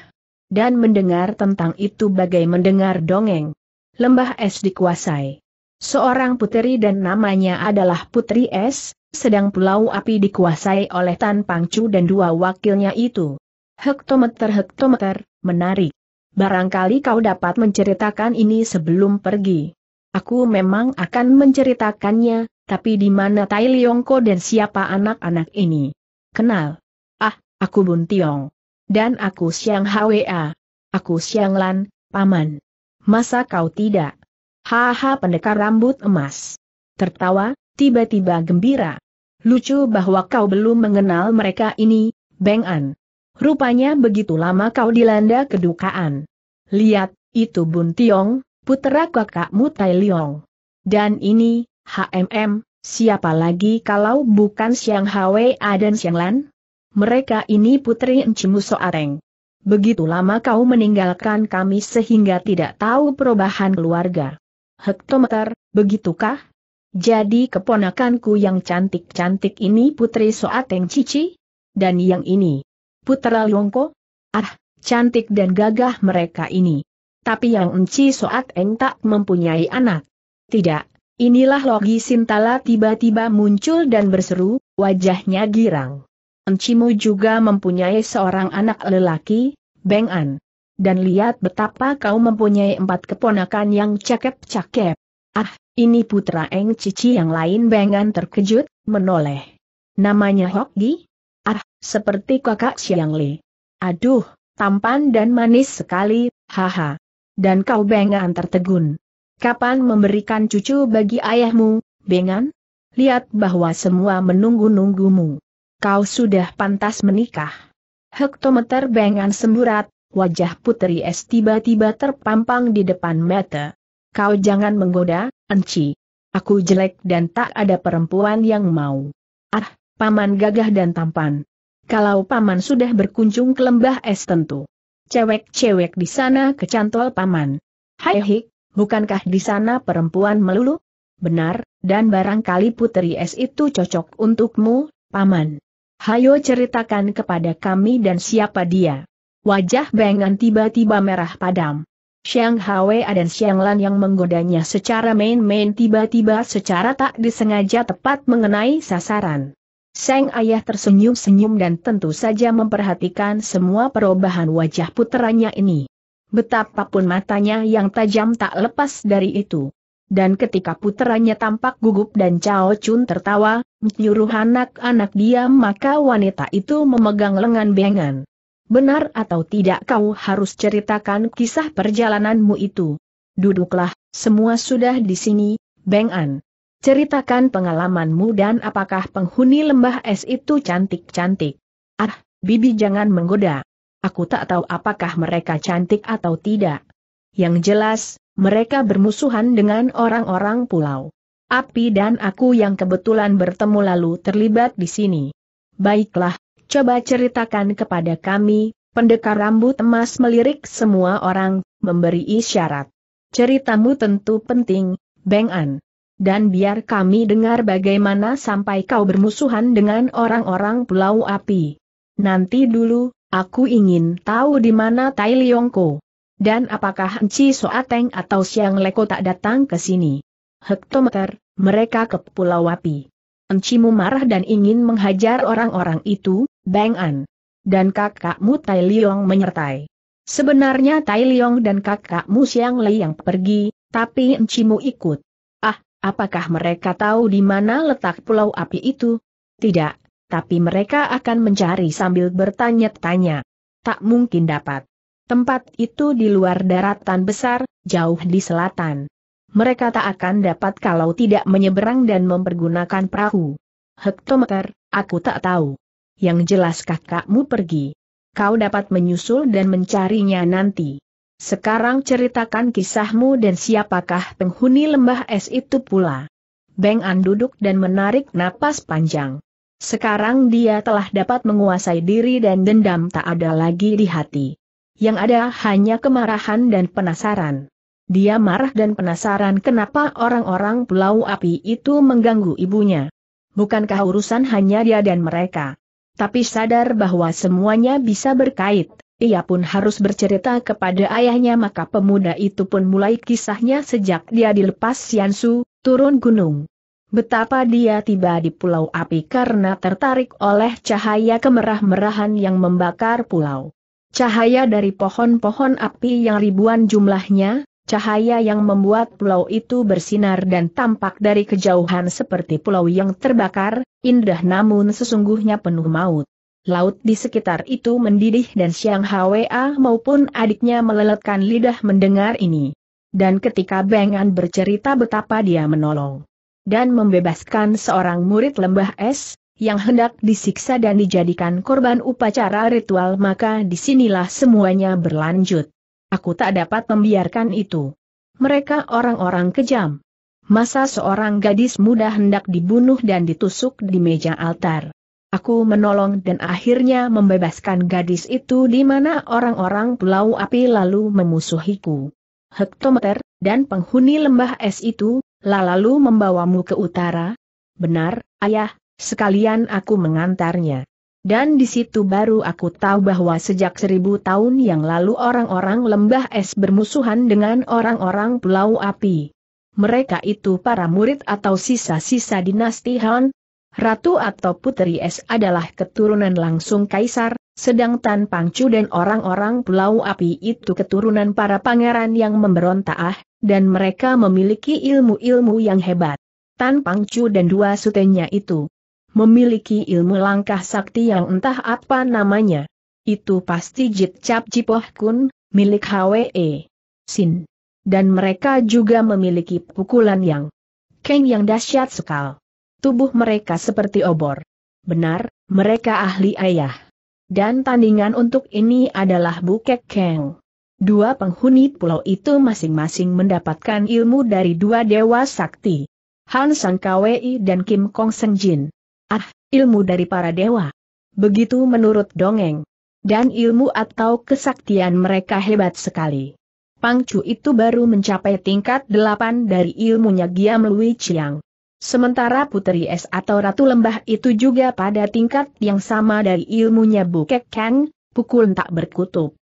Dan mendengar tentang itu bagai mendengar dongeng. Lembah es dikuasai. Seorang putri dan namanya adalah Putri Es, sedang pulau api dikuasai oleh Tan Pangcu dan dua wakilnya itu. Hektometer-hektometer, menarik. Barangkali kau dapat menceritakan ini sebelum pergi. Aku memang akan menceritakannya, tapi di mana Tai Leongko dan siapa anak-anak ini? Kenal. Ah, aku Bun Tiong. Dan aku Siang Hwa. Aku Siang Lan, Paman. Masa kau tidak? Haha pendekar rambut emas. Tertawa, tiba-tiba gembira. Lucu bahwa kau belum mengenal mereka ini, Beng An. Rupanya begitu lama kau dilanda kedukaan. Lihat, itu Bun Tiong, putera kakakmu Tai Liong. Dan ini, HMM, siapa lagi kalau bukan Siang Hwa dan Siang Lan? Mereka ini putri Encimu Soareng. Begitu lama kau meninggalkan kami sehingga tidak tahu perubahan keluarga. Hektometer, begitukah? Jadi keponakanku yang cantik-cantik ini putri Soateng Cici? Dan yang ini? putra Liongko? Ah, cantik dan gagah mereka ini. Tapi yang Enci Soat Eng tak mempunyai anak. Tidak, inilah Logi Sintala tiba-tiba muncul dan berseru, wajahnya girang. Encimu juga mempunyai seorang anak lelaki, Beng An. Dan lihat betapa kau mempunyai empat keponakan yang cakep-cakep. Ah, ini putra Eng Cici yang lain Beng An terkejut, menoleh. Namanya Hok Gi? Ah, seperti kakak Siang Li. Aduh, tampan dan manis sekali, haha dan kau Bengan tertegun. Kapan memberikan cucu bagi ayahmu, Bengan? Lihat bahwa semua menunggu-nunggumu. Kau sudah pantas menikah. Hektometer Bengan semburat, wajah Putri Es tiba-tiba terpampang di depan mata. Kau jangan menggoda, Enci. Aku jelek dan tak ada perempuan yang mau. Ah, paman gagah dan tampan. Kalau paman sudah berkunjung ke lembah es tentu Cewek-cewek di sana kecantol paman. Hai hik, bukankah di sana perempuan melulu? Benar, dan barangkali putri es itu cocok untukmu, paman. Hayo ceritakan kepada kami dan siapa dia. Wajah Bengan tiba-tiba merah padam. Siang Hwe dan Siang Lan yang menggodanya secara main-main tiba-tiba secara tak disengaja tepat mengenai sasaran. Seng ayah tersenyum-senyum dan tentu saja memperhatikan semua perubahan wajah puteranya ini. Betapapun matanya yang tajam tak lepas dari itu. Dan ketika puteranya tampak gugup dan Cao Chun tertawa, menyuruh anak-anak diam maka wanita itu memegang lengan bengan. Benar atau tidak kau harus ceritakan kisah perjalananmu itu. Duduklah, semua sudah di sini, Beng An. Ceritakan pengalamanmu dan apakah penghuni lembah es itu cantik-cantik. Ah, Bibi jangan menggoda. Aku tak tahu apakah mereka cantik atau tidak. Yang jelas, mereka bermusuhan dengan orang-orang pulau. Api dan aku yang kebetulan bertemu lalu terlibat di sini. Baiklah, coba ceritakan kepada kami, pendekar rambut emas melirik semua orang, memberi isyarat. Ceritamu tentu penting, Beng An dan biar kami dengar bagaimana sampai kau bermusuhan dengan orang-orang Pulau Api. Nanti dulu, aku ingin tahu di mana Tai Liongko. Dan apakah Enci Soateng atau Siang Leko tak datang ke sini? Hektometer, mereka ke Pulau Api. Encimu marah dan ingin menghajar orang-orang itu, Bang An. Dan kakakmu Tai Liong menyertai. Sebenarnya Tai Liong dan kakakmu Siang Lei yang pergi, tapi Encimu ikut. Apakah mereka tahu di mana letak pulau api itu? Tidak, tapi mereka akan mencari sambil bertanya-tanya. Tak mungkin dapat. Tempat itu di luar daratan besar, jauh di selatan. Mereka tak akan dapat kalau tidak menyeberang dan mempergunakan perahu. Hektometer, aku tak tahu. Yang jelas kakakmu pergi. Kau dapat menyusul dan mencarinya nanti. Sekarang ceritakan kisahmu dan siapakah penghuni lembah es itu pula. Beng An duduk dan menarik napas panjang. Sekarang dia telah dapat menguasai diri dan dendam tak ada lagi di hati. Yang ada hanya kemarahan dan penasaran. Dia marah dan penasaran kenapa orang-orang pulau api itu mengganggu ibunya. Bukankah urusan hanya dia dan mereka? Tapi sadar bahwa semuanya bisa berkait ia pun harus bercerita kepada ayahnya maka pemuda itu pun mulai kisahnya sejak dia dilepas Siansu, turun gunung. Betapa dia tiba di pulau api karena tertarik oleh cahaya kemerah-merahan yang membakar pulau. Cahaya dari pohon-pohon api yang ribuan jumlahnya, cahaya yang membuat pulau itu bersinar dan tampak dari kejauhan seperti pulau yang terbakar, indah namun sesungguhnya penuh maut laut di sekitar itu mendidih dan Siang Hwa maupun adiknya meleletkan lidah mendengar ini. Dan ketika Bengan bercerita betapa dia menolong dan membebaskan seorang murid lembah es, yang hendak disiksa dan dijadikan korban upacara ritual maka disinilah semuanya berlanjut. Aku tak dapat membiarkan itu. Mereka orang-orang kejam. Masa seorang gadis muda hendak dibunuh dan ditusuk di meja altar. Aku menolong dan akhirnya membebaskan gadis itu di mana orang-orang Pulau Api lalu memusuhiku. Hektometer, dan penghuni lembah es itu, lalu membawamu ke utara? Benar, ayah, sekalian aku mengantarnya. Dan di situ baru aku tahu bahwa sejak seribu tahun yang lalu orang-orang lembah es bermusuhan dengan orang-orang Pulau Api. Mereka itu para murid atau sisa-sisa dinasti Han, Ratu atau Putri Es adalah keturunan langsung kaisar, sedang Tan Pangcu dan orang-orang Pulau Api itu keturunan para pangeran yang memberontak, dan mereka memiliki ilmu-ilmu yang hebat. Tan Pangcu dan dua sutenya itu memiliki ilmu langkah sakti yang entah apa namanya. Itu pasti Jit Cap Jipoh Kun, milik HWE Sin. E dan mereka juga memiliki pukulan yang keng yang dahsyat sekali tubuh mereka seperti obor. Benar, mereka ahli ayah. Dan tandingan untuk ini adalah Bukek Keng. Dua penghuni pulau itu masing-masing mendapatkan ilmu dari dua dewa sakti. Han Sang Kwei dan Kim Kong Seng Jin. Ah, ilmu dari para dewa. Begitu menurut dongeng. Dan ilmu atau kesaktian mereka hebat sekali. Pangcu itu baru mencapai tingkat delapan dari ilmunya Giam Lui Chiang. Sementara Puteri Es atau Ratu Lembah itu juga pada tingkat yang sama dari ilmunya Bukek Kang, pukul tak berkutub.